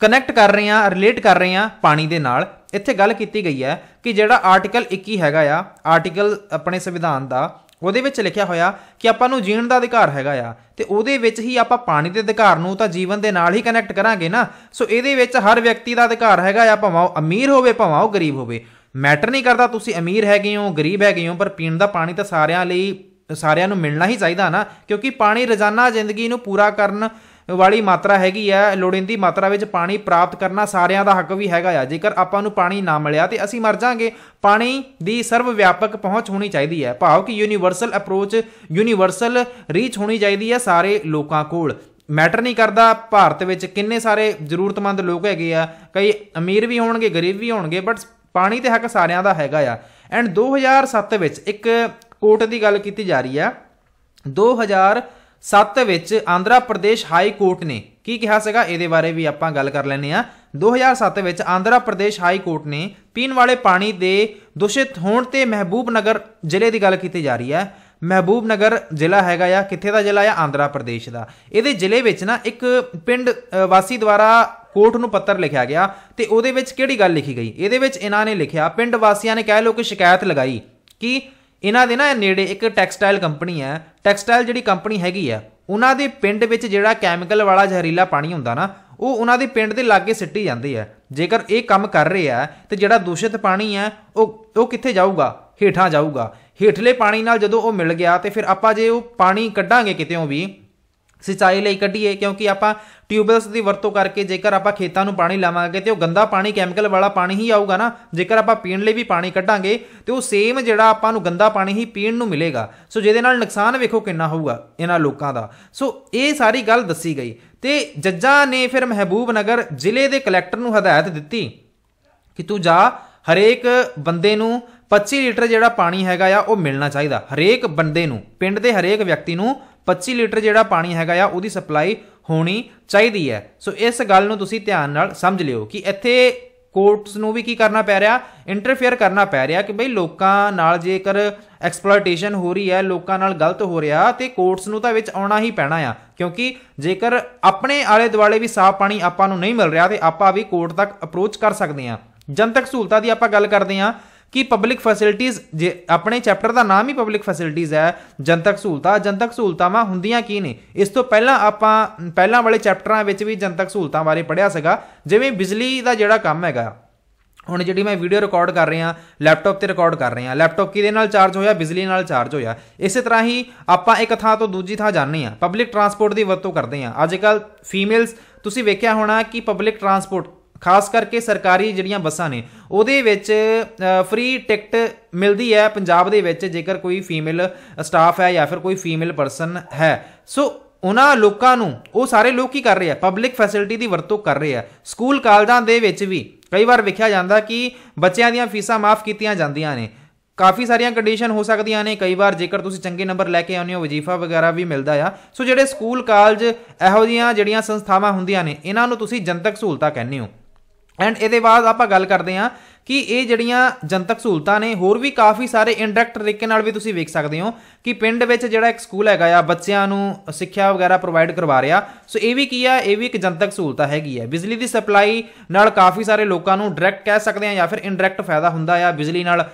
ਕਨੈਕਟ ਕਰ ਰਹੇ ਆ ਰਿਲੇਟ ਕਰ ਰਹੇ ਆ ਪਾਣੀ ਦੇ ਨਾਲ ਇੱਥੇ ਗੱਲ ਕੀਤੀ ਗਈ ਹੈ ਕਿ ਜਿਹੜਾ ਆਰਟੀਕਲ 21 ਹੈਗਾ ਆ ਆਰਟੀਕਲ ਆਪਣੇ ਸੰਵਿਧਾਨ ਦਾ ਉਹਦੇ ਵਿੱਚ ਲਿਖਿਆ ਹੋਇਆ ਕਿ ਆਪਾਂ ਨੂੰ ਜੀਣ ਦਾ ਅਧਿਕਾਰ ਹੈਗਾ ਆ ਤੇ ਉਹਦੇ ਵਿੱਚ ਹੀ ਆਪਾਂ ਪਾਣੀ ਦੇ ਅਧਿਕਾਰ ਨੂੰ ਤਾਂ ਜੀਵਨ ਦੇ ਨਾਲ ਹੀ ਕਨੈਕਟ ਕਰਾਂਗੇ ਨਾ ਸੋ ਇਹਦੇ ਵਿੱਚ ਹਰ ਵਿਅਕਤੀ ਦਾ ਅਧਿਕਾਰ ਹੈਗਾ ਆ ਭਾਵੇਂ ਉਹ ਅਮੀਰ ਹੋਵੇ ਭਾਵੇਂ ਉਹ ਗਰੀਬ ਹੋਵੇ ਮੈਟਰ ਨਹੀਂ ਕਰਦਾ ਤੁਸੀਂ ਅਮੀਰ ਹੈਗੇ ਹੋ ਗਰੀਬ ਹੈਗੇ ਹੋ ਪਰ ਪੀਣ ਦਾ ਪਾਣੀ ਤਾਂ ਸਾਰਿਆਂ ਲਈ ਸਾਰਿਆਂ ਨੂੰ ਮਿਲਣਾ ਹੀ ਚਾਹੀਦਾ ਨਾ ਕਿਉਂਕਿ ਪਾਣੀ ਰੋਜ਼ਾਨਾ ਜ਼ਿੰਦਗੀ ਨੂੰ ਪੂਰਾ ਕਰਨ ਵਾਲੀ ਮਾਤਰਾ ਹੈਗੀ ਆ ਲੋੜੀਂਦੀ ਮਾਤਰਾ ਵਿੱਚ ਪਾਣੀ ਪ੍ਰਾਪਤ ਕਰਨਾ ਸਾਰਿਆਂ ਦਾ ਹੱਕ ਵੀ ਹੈਗਾ ਆ ਜੇਕਰ ਆਪਾਂ ਨੂੰ ਪਾਣੀ ਨਾ ਮਿਲਿਆ ਤੇ ਅਸੀਂ ਮਰ ਜਾਾਂਗੇ ਪਾਣੀ ਦੀ ਸਰਵ ਵਿਆਪਕ ਪਹੁੰਚ ਹੋਣੀ ਚਾਹੀਦੀ ਹੈ ਭਾਵ ਕਿ ਯੂਨੀਵਰਸਲ ਅਪਰੋਚ ਯੂਨੀਵਰਸਲ ਰੀਚ ਹੋਣੀ ਚਾਹੀਦੀ ਹੈ ਸਾਰੇ ਲੋਕਾਂ ਕੋਲ ਮੈਟਰ ਨਹੀਂ ਕਰਦਾ ਭਾਰਤ ਵਿੱਚ ਕਿੰਨੇ ਸਾਰੇ ਜ਼ਰੂਰਤਮੰਦ ਲੋਕ ਹੈਗੇ ਆ ਕਈ ਅਮੀਰ ਵੀ ਹੋਣਗੇ ਗਰੀਬ ਵੀ ਹੋਣਗੇ ਬਟ ਪਾਣੀ ਤੇ ਹੱਕ ਸਾਰਿਆਂ ਦਾ ਹੈਗਾ ਆ ਐਂਡ 2007 ਵਿੱਚ ਇੱਕ ਕੋਟ ਦੀ ਗੱਲ ਕੀਤੀ ਜਾ ਰਹੀ ਆ 2000 2007 ਵਿੱਚ ਆਂਧਰਾ ਪ੍ਰਦੇਸ਼ ਹਾਈ ਕੋਰਟ ਨੇ ਕੀ ਕਿਹਾ ਸੀਗਾ ਇਹਦੇ ਬਾਰੇ ਵੀ ਆਪਾਂ ਗੱਲ ਕਰ ਲੈਨੇ ਆ 2007 ਵਿੱਚ ਆਂਧਰਾ ਪ੍ਰਦੇਸ਼ ਹਾਈ ਕੋਰਟ ਨੇ ਪੀਣ ਵਾਲੇ ਪਾਣੀ ਦੇ ਦੂਸ਼ਿਤ ਹੋਣ ਤੇ ਮਹਿਬੂਬ ਨਗਰ ਜ਼ਿਲ੍ਹੇ ਦੀ ਗੱਲ ਕੀਤੀ ਜਾ ਰਹੀ ਹੈ ਮਹਿਬੂਬ ਨਗਰ ਜ਼ਿਲ੍ਹਾ ਹੈਗਾ ਆ ਕਿੱਥੇ ਦਾ ਜ਼ਿਲ੍ਹਾ ਆ ਆਂਧਰਾ ਪ੍ਰਦੇਸ਼ ਦਾ ਇਹਦੇ ਜ਼ਿਲ੍ਹੇ ਵਿੱਚ ਨਾ ਇੱਕ ਪਿੰਡ ਵਾਸੀ ਦੁਆਰਾ ਕੋਰਟ ਨੂੰ ਪੱਤਰ ਲਿਖਿਆ ਗਿਆ ਤੇ ਉਹਦੇ ਵਿੱਚ ਕਿਹੜੀ ਗੱਲ ਲਿਖੀ ਗਈ ਇਹਦੇ ਵਿੱਚ ਇਹਨਾਂ ਨੇ ਲਿਖਿਆ ਪਿੰਡ ਵਾਸੀਆਂ ਨੇ ਕਹਿ ਲੋ ਕਿ ਸ਼ਿਕਾਇਤ ਲਗਾਈ ਕਿ ਇਹਨਾਂ ਦੇ ਨਾ ਨੇੜੇ ਇੱਕ ਟੈਕਸਟਾਈਲ ਕੰਪਨੀ ਹੈ ਟੈਕਸਟਾਈਲ ਜਿਹੜੀ ਕੰਪਨੀ ਹੈਗੀ ਆ ਉਹਨਾਂ ਦੇ ਪਿੰਡ ਵਿੱਚ ਜਿਹੜਾ ਕੈਮੀਕਲ ਵਾਲਾ ਜ਼ਹਿਰੀਲਾ ਪਾਣੀ ਹੁੰਦਾ ਨਾ ਉਹ ਉਹਨਾਂ ਦੇ ਪਿੰਡ ਦੇ ਲਾਗੇ ਸਿੱਟੀ ਜਾਂਦੀ ਆ ਜੇਕਰ ਇਹ ਕੰਮ ਕਰ ਰਹੇ ਆ ਤੇ ਜਿਹੜਾ ਦੂਸ਼ਿਤ ਪਾਣੀ ਆ ਉਹ ਉਹ ਕਿੱਥੇ ਜਾਊਗਾ ਹੀਠਾਂ ਜਾਊਗਾ ਹੀਠਲੇ ਪਾਣੀ ਨਾਲ ਜਦੋਂ ਉਹ ਮਿਲ ਗਿਆ ਤੇ ਫਿਰ ਆਪਾਂ ਜੇ ਉਹ ਪਾਣੀ ਕੱਢਾਂਗੇ ਕਿਤੇੋਂ ਵੀ ਸਿੰਚਾਈ ਲਈ ਕੱਢੀਏ ਕਿਉਂਕਿ ਆਪਾਂ ਟਿਊਬਵੈਲਸ ਦੀ ਵਰਤੋਂ ਕਰਕੇ ਜੇਕਰ ਆਪਾਂ ਖੇਤਾਂ ਨੂੰ ਪਾਣੀ ਲਾਵਾਂਗੇ ਤੇ ਉਹ ਗੰਦਾ ਪਾਣੀ ਕੈਮੀਕਲ ਵਾਲਾ ਪਾਣੀ ਹੀ ਆਊਗਾ ਨਾ ਜੇਕਰ ਆਪਾਂ ਪੀਣ ਲਈ ਵੀ ਪਾਣੀ ਕੱਢਾਂਗੇ ਤੇ ਉਹ ਸੇਮ ਜਿਹੜਾ ਆਪਾਂ ਨੂੰ ਗੰਦਾ ਪਾਣੀ ਹੀ ਪੀਣ ਨੂੰ ਮਿਲੇਗਾ ਸੋ ਜਿਹਦੇ ਨਾਲ ਨੁਕਸਾਨ ਵੇਖੋ ਕਿੰਨਾ ਹੋਊਗਾ ਇਹਨਾਂ ਲੋਕਾਂ ਦਾ ਸੋ ਇਹ ਸਾਰੀ ਗੱਲ ਦੱਸੀ ਗਈ ਤੇ ਜੱਜਾਂ ਨੇ ਫਿਰ ਮਹਿਬੂਬ ਨਗਰ ਜ਼ਿਲ੍ਹੇ ਦੇ ਕਲੈਕਟਰ ਨੂੰ ਹਦਾਇਤ ਦਿੱਤੀ ਕਿ ਤੂੰ ਜਾ ਹਰੇਕ ਬੰਦੇ ਨੂੰ 25 ਲੀਟਰ ਜਿਹੜਾ ਪਾਣੀ ਹੈਗਾ ਆ ਉਹ ਮਿਲਣਾ ਚਾਹੀਦਾ ਹਰੇਕ ਬੰਦੇ ਨੂੰ ਪਿੰਡ ਦੇ ਹਰੇਕ ਵਿਅਕਤੀ ਨੂੰ 25 ਲੀਟਰ ਜਿਹੜਾ ਪਾਣੀ ਹੈਗਾ ਆ ਉਹਦੀ ਸਪਲਾਈ ਹੋਣੀ ਚਾਹੀਦੀ ਹੈ ਸੋ ਇਸ ਗੱਲ ਨੂੰ ਤੁਸੀਂ ਧਿਆਨ ਨਾਲ ਸਮਝ ਲਿਓ ਕਿ ਇੱਥੇ ਕੋਰਟਸ ਨੂੰ ਵੀ ਕੀ ਕਰਨਾ ਪੈ ਰਿਹਾ ਇੰਟਰਫੇਅਰ ਕਰਨਾ ਪੈ ਰਿਹਾ ਕਿ ਬਈ ਲੋਕਾਂ ਨਾਲ ਜੇਕਰ ਐਕਸਪਲੋਇਟੇਸ਼ਨ ਹੋ ਰਹੀ ਹੈ ਲੋਕਾਂ ਨਾਲ ਗਲਤ ਹੋ ਰਿਹਾ ਤੇ ਕੋਰਟਸ ਨੂੰ ਤਾਂ ਵਿੱਚ ਆਉਣਾ ਹੀ ਪੈਣਾ ਆ ਕਿਉਂਕਿ ਜੇਕਰ ਆਪਣੇ ਆਲੇ ਦੁਆਲੇ ਵੀ ਸਾਫ਼ ਪਾਣੀ ਆਪਾਂ ਨੂੰ ਨਹੀਂ ਮਿਲ ਰਿਹਾ ਤੇ ਆਪਾਂ ਵੀ ਕੋਰਟ ਤੱਕ ਅਪਰੋਚ ਕਰ ਸਕਦੇ ਆ ਜਨਤਕ ਸਹੂਲਤਾਂ ਦੀ ਆਪਾਂ ਗੱਲ ਕਰਦੇ ਆ ਕਿ ਪਬਲਿਕ ਫੈਸਿਲਿਟੀਜ਼ ਜੇ ਆਪਣੇ ਚੈਪਟਰ ਦਾ ਨਾਮ ਹੀ ਪਬਲਿਕ ਫੈਸਿਲਿਟੀਜ਼ ਹੈ ਜਨਤਕ ਸਹੂਲਤਾਂ ਜਨਤਕ ਮਾ ਹੁੰਦੀਆਂ ਕੀ ਨੇ ਇਸ ਤੋਂ ਪਹਿਲਾਂ ਆਪਾਂ ਪਹਿਲਾਂ ਵਾਲੇ ਚੈਪਟਰਾਂ ਵਿੱਚ ਵੀ ਜਨਤਕ ਸਹੂਲਤਾਂ ਬਾਰੇ ਪੜਿਆ ਸੀਗਾ ਜਿਵੇਂ ਬਿਜਲੀ ਦਾ ਜਿਹੜਾ ਕੰਮ ਹੈਗਾ ਹੁਣ ਜਿਹੜੀ ਮੈਂ ਵੀਡੀਓ ਰਿਕਾਰਡ ਕਰ ਰਿਹਾ ਲੈਪਟਾਪ ਤੇ ਰਿਕਾਰਡ ਕਰ ਰਿਹਾ ਲੈਪਟਾਪ ਕਿਹਦੇ ਨਾਲ ਚਾਰਜ ਹੋਇਆ ਬਿਜਲੀ ਨਾਲ ਚਾਰਜ ਹੋਇਆ ਇਸੇ ਤਰ੍ਹਾਂ ਹੀ ਆਪਾਂ ਇੱਕ ਥਾਂ ਤੋਂ ਦੂਜੀ ਥਾਂ ਜਾਂਦੇ ਆ ਪਬਲਿਕ ਟਰਾਂਸਪੋਰਟ ਦੀ ਵਰਤੋਂ ਕਰਦੇ ਆ ਅੱਜ ਕੱਲ ਫੀਮੇਲਸ ਤੁਸੀਂ ਵੇਖਿਆ ਹੋਣਾ ਕਿ ਪਬਲਿਕ ਟਰਾਂਸਪੋਰਟ ਖਾਸ ਕਰਕੇ ਸਰਕਾਰੀ ਜਿਹੜੀਆਂ ਬੱਸਾਂ ਨੇ ਉਹਦੇ ਵਿੱਚ ਫ੍ਰੀ ਟਿਕਟ ਮਿਲਦੀ ਹੈ ਪੰਜਾਬ ਦੇ ਵਿੱਚ ਜੇਕਰ ਕੋਈ ਫੀਮੇਲ ਸਟਾਫ ਹੈ ਜਾਂ ਫਿਰ ਕੋਈ ਫੀਮੇਲ ਪਰਸਨ ਹੈ ਸੋ ਉਹਨਾਂ ਲੋਕਾਂ ਨੂੰ ਉਹ ਸਾਰੇ ਲੋਕ ਕੀ ਕਰ ਰਹੇ ਆ ਪਬਲਿਕ ਫੈਸਿਲਿਟੀ ਦੀ ਵਰਤੋਂ ਕਰ ਰਹੇ ਆ ਸਕੂਲ ਕਾਲਜਾਂ ਦੇ ਵਿੱਚ ਵੀ ਕਈ ਵਾਰ ਵਿਖਿਆ ਜਾਂਦਾ ਕਿ ਬੱਚਿਆਂ ਦੀਆਂ ਫੀਸਾਂ ਮਾਫ ਕੀਤੀਆਂ ਜਾਂਦੀਆਂ ਨੇ ਕਾਫੀ ਸਾਰੀਆਂ ਕੰਡੀਸ਼ਨ ਹੋ ਸਕਦੀਆਂ ਨੇ ਕਈ ਵਾਰ ਜੇਕਰ ਤੁਸੀਂ ਚੰਗੇ ਨੰਬਰ ਲੈ ਕੇ ਆਉਂਦੇ ਹੋ ਵਜੀਫਾ ਵਗੈਰਾ ਵੀ ਮਿਲਦਾ ਆ ਸੋ ਜਿਹੜੇ ਸਕੂਲ ਕਾਲਜ ਇਹੋ ਜੀਆਂ ਜਿਹੜੀਆਂ ਸੰਸਥਾਵਾਂ ਹੁੰਦੀਆਂ ਨੇ ਇਹਨਾਂ ਨੂੰ ਤੁਸੀਂ ਜਨਤਕ ਸਹੂਲਤਾਂ ਕਹਿੰਦੇ ਹੋ ਐਂਡ ਇਹਦੇ ਬਾਅਦ ਆਪਾਂ ਗੱਲ ਕਰਦੇ ਹਾਂ ਕਿ ਇਹ ਜਿਹੜੀਆਂ ਜਨਤਕ ਸਹੂਲਤਾਂ ਨੇ ਹੋਰ ਵੀ ਕਾਫੀ ਸਾਰੇ ਇਨਡਾਇਰੈਕਟ ਤਰੀਕੇ ਨਾਲ ਵੀ ਤੁਸੀਂ ਵੇਖ ਸਕਦੇ ਹੋ ਕਿ ਪਿੰਡ ਵਿੱਚ ਜਿਹੜਾ ਇੱਕ ਸਕੂਲ ਹੈਗਾ ਆ ਬੱਚਿਆਂ ਨੂੰ ਸਿੱਖਿਆ ਵਗੈਰਾ ਪ੍ਰੋਵਾਈਡ ਕਰਵਾ ਰਿਹਾ ਸੋ ਇਹ ਵੀ ਕੀ ਆ ਇਹ ਵੀ ਇੱਕ ਜਨਤਕ ਸਹੂਲਤਾ ਹੈਗੀ ਹੈ ਬਿਜਲੀ ਦੀ ਸਪਲਾਈ ਨਾਲ ਕਾਫੀ ਸਾਰੇ ਲੋਕਾਂ ਨੂੰ ਡਾਇਰੈਕਟ ਕਹਿ ਸਕਦੇ ਆ ਜਾਂ ਫਿਰ ਇਨਡਾਇਰੈਕਟ ਫਾਇਦਾ ਹੁੰਦਾ ਆ ਬਿਜਲੀ ਨਾਲ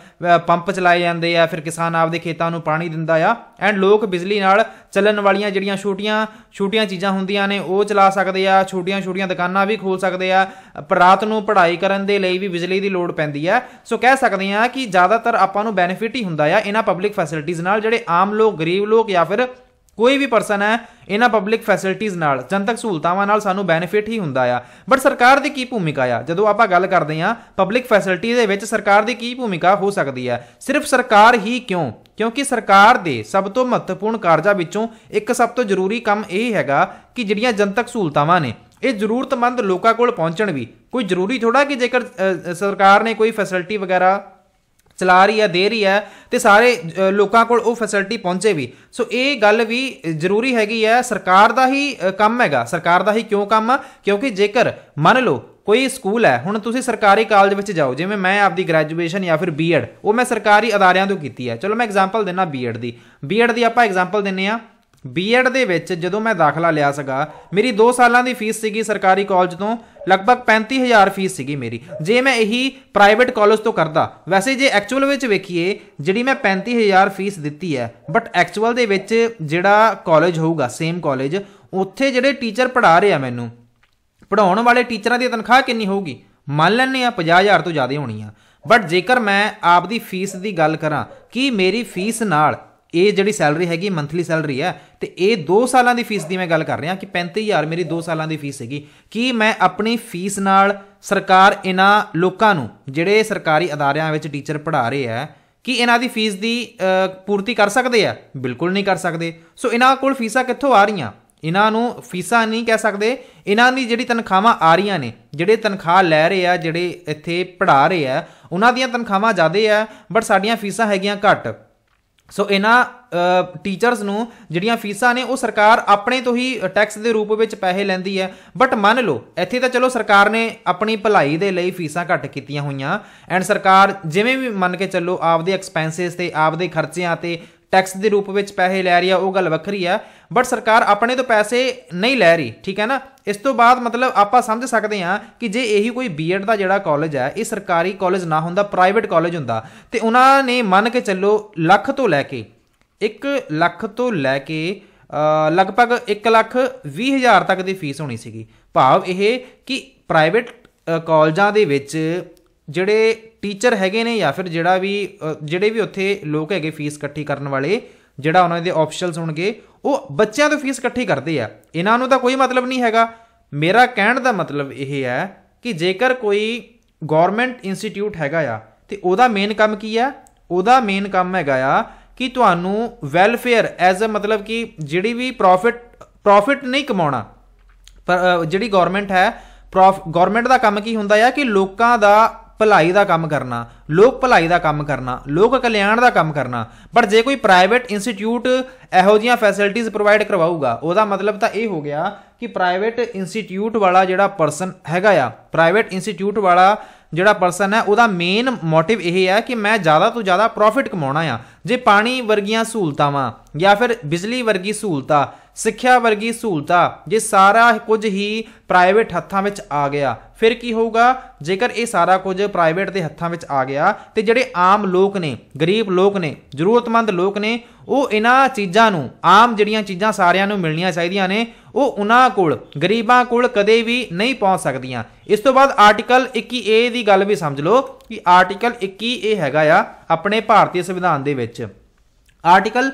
ਪੰਪ ਚਲਾਏ ਜਾਂਦੇ ਆ ਫਿਰ ਕਿਸਾਨ ਆਪਦੇ ਖੇਤਾਂ ਨੂੰ ਪਾਣੀ ਦਿੰਦਾ ਆ ਐਂਡ ਲੋਕ ਬਿਜਲੀ ਨਾਲ ਚੱਲਣ ਵਾਲੀਆਂ ਜਿਹੜੀਆਂ ਛੋਟੀਆਂ ਛੋਟੀਆਂ ਚੀਜ਼ਾਂ ਹੁੰਦੀਆਂ ਨੇ ਉਹ ਚਲਾ ਸਕਦੇ ਆ ਛੋਟੀਆਂ ਛੋਟੀਆਂ ਦੁਕਾਨਾਂ ਵੀ ਖੋਲ ਸਕਦੇ ਆ ਪਰ ਰਾਤ ਨੂੰ ਪੜ੍ਹਾਈ ਕਰਨ ਦੇ ਲਈ ਵੀ ਬਿਜਲੀ ਦੀ ਲੋੜ ਪੈਂਦੀ ਹੈ ਸੋ ਕਹਿ ਸਕਦੇ ਹਾਂ ਕਿ ਜ਼ਿਆਦਾਤਰ ਆਪਾਂ ਨੂੰ ਬੈਨੀਫਿਟ ਹੀ ਹੁੰਦਾ ਆ ਇਹਨਾਂ ਪਬਲਿਕ ਫੈਸਿਲਿਟੀਆਂ ਨਾਲ ਜਿਹੜੇ ਆਮ ਲੋਕ ਗਰੀਬ ਲੋਕ ਜਾਂ ਫਿਰ ਕੋਈ ਵੀ ਪਰਸਨ ਹੈ ਇਹਨਾਂ ਪਬਲਿਕ ਫੈਸਿਲਿਟੀਆਂ ਨਾਲ ਜਨਤਕ ਸਹੂਲਤਾਵਾਂ ਨਾਲ ਸਾਨੂੰ ਬੈਨੀਫਿਟ ਹੀ ਹੁੰਦਾ ਆ ਬਟ ਸਰਕਾਰ ਦੀ ਕੀ ਭੂਮਿਕਾ ਆ ਜਦੋਂ ਆਪਾਂ ਗੱਲ ਕਰਦੇ ਆ ਪਬਲਿਕ ਫੈਸਿਲਿਟੀ ਦੇ ਵਿੱਚ ਸਰਕਾਰ ਦੀ ਕੀ ਭੂਮਿਕਾ ਹੋ ਸਕਦੀ ਆ ਸਿਰਫ ਸਰਕਾਰ ਹੀ ਕਿਉਂ ਕਿਉਂਕਿ ਸਰਕਾਰ ਦੇ ਸਭ ਤੋਂ ਮਹੱਤਵਪੂਰਨ ਕਾਰਜਾਂ ਵਿੱਚੋਂ ਇੱਕ ਸਭ ਤੋਂ ਜ਼ਰੂਰੀ ਕੰਮ ਇਹ ਹੈਗਾ ਕਿ ਜਿਹੜੀਆਂ ਜਨਤਕ ਸਹੂਲਤਾਵਾਂ ਨੇ ਇਹ ਜ਼ਰੂਰਤਮੰਦ ਲੋਕਾਂ ਕੋਲ ਪਹੁੰਚਣ ਵੀ ਕੋਈ ਜ਼ਰੂਰੀ ਥੋੜਾ ਕਿ ਜੇਕਰ ਸਰਕਾਰ ਨੇ ਕੋਈ ਫੈਸਿਲਿਟੀ ਵਗੈਰਾ ਚਲਾ ਰਹੀ ਹੈ ਦੇ ਰਹੀ ਹੈ ਤੇ ਸਾਰੇ ਲੋਕਾਂ ਕੋਲ ਉਹ ਫੈਸਿਲਿਟੀ ਪਹੁੰਚੇ ਵੀ ਸੋ ਇਹ ਗੱਲ ਵੀ ਜ਼ਰੂਰੀ ਹੈਗੀ ਹੈ ਸਰਕਾਰ ਦਾ ਹੀ ਕੰਮ ਹੈਗਾ ਸਰਕਾਰ ਦਾ ਹੀ ਕਿਉਂ ਕੰਮ ਕਿਉਂਕਿ ਜੇਕਰ ਮੰਨ ਲਓ ਕੋਈ ਸਕੂਲ ਹੈ ਹੁਣ ਤੁਸੀਂ ਸਰਕਾਰੀ ਕਾਲਜ ਵਿੱਚ ਜਾਓ ਜਿਵੇਂ ਮੈਂ ਆਪਦੀ ਗ੍ਰੈਜੂਏਸ਼ਨ ਜਾਂ ਫਿਰ ਬੀਐਡ ਉਹ ਮੈਂ ਸਰਕਾਰੀ ਅਦਾਰਿਆਂ ਤੋਂ ਕੀਤੀ ਹੈ ਚਲੋ ਮੈਂ ਐਗਜ਼ਾਮਪਲ ਦਿੰਨਾ ਬੀਐਡ ਦੀ ਬੀਐਡ ਦੀ ਆਪਾਂ ਐਗਜ਼ਾਮਪਲ ਦਿੰਨੇ ਆ ਬੀਐਡ ਦੇ ਵਿੱਚ ਜਦੋਂ ਮੈਂ ਦਾਖਲਾ ਲਿਆ ਸੀਗਾ ਮੇਰੀ 2 ਸਾਲਾਂ ਦੀ ਫੀਸ ਸੀਗੀ ਸਰਕਾਰੀ ਕਾਲਜ ਤੋਂ ਲਗਭਗ 35000 ਫੀਸ ਸੀਗੀ ਮੇਰੀ ਜੇ ਮੈਂ ਇਹੀ ਪ੍ਰਾਈਵੇਟ ਕਾਲਜ ਤੋਂ ਕਰਦਾ ਵੈਸੇ ਜੇ ਐਕਚੁਅਲ ਵਿੱਚ ਵੇਖੀਏ ਜਿਹੜੀ ਮੈਂ 35000 ਫੀਸ ਦਿੱਤੀ ਹੈ ਬਟ ਐਕਚੁਅਲ ਦੇ ਵਿੱਚ ਜਿਹੜਾ ਕਾਲਜ ਹੋਊਗਾ ਸੇਮ ਕਾਲਜ ਉੱਥੇ ਜਿਹੜੇ ਟੀਚਰ ਪੜਾ ਰਿਹਾ ਮੈਨੂੰ ਪੜਾਉਣ ਵਾਲੇ ਟੀਚਰਾਂ ਦੀ ਤਨਖਾਹ ਕਿੰਨੀ ਹੋਊਗੀ ਮੰਨ ਲੈਂਦੇ ਆ 50000 ਤੋਂ ਜ਼ਿਆਦਾ ਹੋਣੀ ਆ ਬਟ ਜੇਕਰ ਮੈਂ ਆਪਦੀ ਫੀਸ ਦੀ ਗੱਲ ਕਰਾਂ ਕਿ ਮੇਰੀ ਫੀਸ ਨਾਲ ਇਹ ਜਿਹੜੀ ਸੈਲਰੀ ਹੈਗੀ ਮੰਥਲੀ ਸੈਲਰੀ ਹੈ ਤੇ ਇਹ 2 ਸਾਲਾਂ ਦੀ ਫੀਸ ਦੀ ਮੈਂ ਗੱਲ ਕਰ ਰਿਹਾ ਕਿ 35000 ਮੇਰੀ 2 ਸਾਲਾਂ ਦੀ ਫੀਸ ਹੈਗੀ ਕੀ ਮੈਂ ਆਪਣੀ ਫੀਸ ਨਾਲ ਸਰਕਾਰ ਇਹਨਾਂ ਲੋਕਾਂ ਨੂੰ ਜਿਹੜੇ ਸਰਕਾਰੀ ਅਦਾਰਿਆਂ ਵਿੱਚ ਟੀਚਰ ਪੜ੍ਹਾ ਰਹੇ ਆ ਕੀ ਇਹਨਾਂ ਦੀ ਫੀਸ ਦੀ ਪੂਰਤੀ ਕਰ ਸਕਦੇ ਆ ਬਿਲਕੁਲ ਨਹੀਂ ਕਰ ਸਕਦੇ ਸੋ ਇਹਨਾਂ ਕੋਲ ਫੀਸਾਂ ਕਿੱਥੋਂ ਆ ਰਹੀਆਂ ਇਹਨਾਂ ਨੂੰ ਫੀਸਾਂ ਨਹੀਂ ਕਹਿ ਸਕਦੇ ਇਹਨਾਂ ਦੀ ਜਿਹੜੀ ਤਨਖਾਹਾਂ ਆ ਰਹੀਆਂ ਨੇ ਜਿਹੜੇ ਤਨਖਾਹ ਲੈ ਰਹੇ ਆ ਜਿਹੜੇ ਇੱਥੇ ਪੜ੍ਹਾ ਰਹੇ ਆ ਉਹਨਾਂ ਦੀਆਂ ਤਨਖਾਹਾਂ ਜ਼ਿਆਦੇ ਆ ਬਟ ਸਾਡੀਆਂ ਫੀਸਾਂ ਹੈਗੀਆਂ ਘੱਟ ਸੋ ਇਹਨਾਂ ਟੀਚਰਸ ਨੂੰ ਜਿਹੜੀਆਂ ਫੀਸਾਂ ਨੇ ਉਹ ਸਰਕਾਰ ਆਪਣੇ ਤੋਂ ਹੀ ਟੈਕਸ ਦੇ ਰੂਪ ਵਿੱਚ ਪੈਸੇ ਲੈਂਦੀ ਹੈ ਬਟ ਮੰਨ ਲਓ ਇੱਥੇ ਤਾਂ ਚਲੋ ਸਰਕਾਰ ਨੇ ਆਪਣੀ ਭਲਾਈ ਦੇ ਲਈ ਫੀਸਾਂ ਘੱਟ ਕੀਤੀਆਂ ਹੋਈਆਂ ਐਂਡ ਸਰਕਾਰ ਜਿਵੇਂ ਵੀ ਮੰਨ ਕੇ ਚੱਲੋ ਆਪਦੇ ਐਕਸਪੈਂਸਸ ਤੇ ਆਪਦੇ ਖਰਚਿਆਂ ਤੇ ਟੈਕਸ ਦੇ ਰੂਪ ਵਿੱਚ ਪੈਸੇ ਲੈ ਰਹੀ ਆ ਉਹ ਗੱਲ ਵੱਖਰੀ ਆ ਬਟ ਸਰਕਾਰ ਆਪਣੇ ਤੋਂ ਪੈਸੇ ਨਹੀਂ ਲੈ ਰਹੀ ਠੀਕ ਹੈ ਨਾ ਇਸ ਤੋਂ ਬਾਅਦ ਮਤਲਬ ਆਪਾਂ ਸਮਝ ਸਕਦੇ ਹਾਂ ਕਿ ਜੇ ਇਹੀ ਕੋਈ ਬੀਐਡ ਦਾ ਜਿਹੜਾ ਕਾਲਜ ਹੈ ਇਹ ਸਰਕਾਰੀ ਕਾਲਜ ਨਾ ਹੁੰਦਾ ਪ੍ਰਾਈਵੇਟ ਕਾਲਜ ਹੁੰਦਾ ਤੇ ਉਹਨਾਂ ਨੇ ਮੰਨ ਕੇ ਚੱਲੋ ਲੱਖ ਤੋਂ ਲੈ ਕੇ 1 ਲੱਖ ਤੋਂ ਲੈ ਕੇ ਲਗਭਗ 1 ਲੱਖ 20 ਹਜ਼ਾਰ ਤੱਕ ਦੀ ਫੀਸ ਹੋਣੀ ਸੀਗੀ ਭਾਵ ਇਹ ਕਿ ਪ੍ਰਾਈਵੇਟ ਕਾਲਜਾਂ ਦੇ ਵਿੱਚ ਜਿਹੜੇ ਟੀਚਰ ਹੈਗੇ ਨੇ ਜਾਂ ਫਿਰ ਜਿਹੜਾ ਵੀ ਜਿਹੜੇ ਵੀ ਉੱਥੇ ਲੋਕ ਹੈਗੇ ਫੀਸ ਇਕੱਠੀ ਕਰਨ ਵਾਲੇ ਜਿਹੜਾ ਉਹਨਾਂ ਦੇ ਆਪਸ਼ਨਸ ਹੋਣਗੇ ਉਹ ਬੱਚਿਆਂ ਤੋਂ ਫੀਸ ਇਕੱਠੀ ਕਰਦੇ ਆ ਇਹਨਾਂ ਨੂੰ ਤਾਂ ਕੋਈ ਮਤਲਬ ਨਹੀਂ ਹੈਗਾ ਮੇਰਾ ਕਹਿਣ ਦਾ ਮਤਲਬ ਇਹ ਹੈ ਕਿ ਜੇਕਰ ਕੋਈ ਗਵਰਨਮੈਂਟ ਇੰਸਟੀਚਿਊਟ ਹੈਗਾ ਆ ਤੇ ਉਹਦਾ ਮੇਨ ਕੰਮ ਕੀ ਹੈ ਉਹਦਾ ਮੇਨ ਕੰਮ ਹੈਗਾ ਆ ਕਿ ਤੁਹਾਨੂੰ ਵੈਲਫੇਅਰ ਐਜ਼ ਅ ਮਤਲਬ ਕਿ ਜਿਹੜੀ ਵੀ ਪ੍ਰੋਫਿਟ ਪ੍ਰੋਫਿਟ ਨਹੀਂ ਕਮਾਉਣਾ ਪਰ ਜਿਹੜੀ ਗਵਰਨਮੈਂਟ ਹੈ ਗਵਰਨਮੈਂਟ ਦਾ ਕੰਮ ਕੀ ਹੁੰਦਾ ਆ ਕਿ ਲੋਕਾਂ ਦਾ ਭਲਾਈ ਦਾ ਕੰਮ ਕਰਨਾ ਲੋਕ ਭਲਾਈ ਦਾ ਕੰਮ ਕਰਨਾ ਲੋਕ ਕਲਿਆਣ ਦਾ ਕੰਮ ਕਰਨਾ ਬਟ ਜੇ ਕੋਈ ਪ੍ਰਾਈਵੇਟ ਇੰਸਟੀਚਿਊਟ ਇਹੋ ਜੀਆਂ ਫੈਸਿਲਿਟੀਆਂ ਪ੍ਰੋਵਾਈਡ ਕਰਵਾਊਗਾ ਉਹਦਾ ਮਤਲਬ ਤਾਂ ਇਹ ਹੋ ਗਿਆ ਕਿ ਪ੍ਰਾਈਵੇਟ ਇੰਸਟੀਚਿਊਟ ਵਾਲਾ ਜਿਹੜਾ ਪਰਸਨ ਹੈਗਾ ਆ ਪ੍ਰਾਈਵੇਟ ਇੰਸਟੀਚਿਊਟ ਵਾਲਾ ਜਿਹੜਾ ਪਰਸਨ ਹੈ ਉਹਦਾ ਮੇਨ ਮੋਟਿਵ ਇਹ ਹੈ ਕਿ ਮੈਂ ਜ਼ਿਆਦਾ ਤੋਂ ਜ਼ਿਆਦਾ ਪ੍ਰੋਫਿਟ ਕਮਾਉਣਾ ਆ ਜੇ ਪਾਣੀ ਵਰਗੀਆਂ ਸਹੂਲਤਾਵਾਂ ਜਾਂ ਫਿਰ ਬਿਜਲੀ ਵਰਗੀ ਸਹੂਲਤਾਂ ਸਿੱਖਿਆ ਵਰਗੀ ਸਹੂਲਤਾਂ ਜੇ ਸਾਰਾ ਕੁਝ ਹੀ ਪ੍ਰਾਈਵੇਟ ਹੱਥਾਂ ਵਿੱਚ ਆ ਗਿਆ ਫਿਰ ਕੀ ਹੋਊਗਾ ਜੇਕਰ ਇਹ ਸਾਰਾ ਕੁਝ ਪ੍ਰਾਈਵੇਟ ਦੇ ਹੱਥਾਂ ਵਿੱਚ ਆ ਗਿਆ ਤੇ ਜਿਹੜੇ ਆਮ ਲੋਕ ਨੇ ਗਰੀਬ ਲੋਕ ਨੇ ਜ਼ਰੂਰਤਮੰਦ ਲੋਕ ਨੇ ਉਹ ਇਹਨਾਂ ਚੀਜ਼ਾਂ ਨੂੰ ਆਮ ਜਿਹੜੀਆਂ ਚੀਜ਼ਾਂ ਸਾਰਿਆਂ ਨੂੰ ਮਿਲਣੀਆਂ ਚਾਹੀਦੀਆਂ ਨੇ ਉਹ ਉਹਨਾਂ ਕੋਲ ਗਰੀਬਾਂ ਕੋਲ ਕਦੇ ਵੀ ਨਹੀਂ ਪਹੁੰਚ ਸਕਦੀਆਂ ਇਸ ਤੋਂ ਬਾਅਦ ਆਰਟੀਕਲ 21A ਦੀ ਗੱਲ ਵੀ ਸਮਝ ਲਓ ਕਿ ਆਰਟੀਕਲ 21A ਹੈਗਾ ਆ ਆਪਣੇ ਭਾਰਤੀ ਸੰਵਿਧਾਨ ਦੇ ਵਿੱਚ ਆਰਟੀਕਲ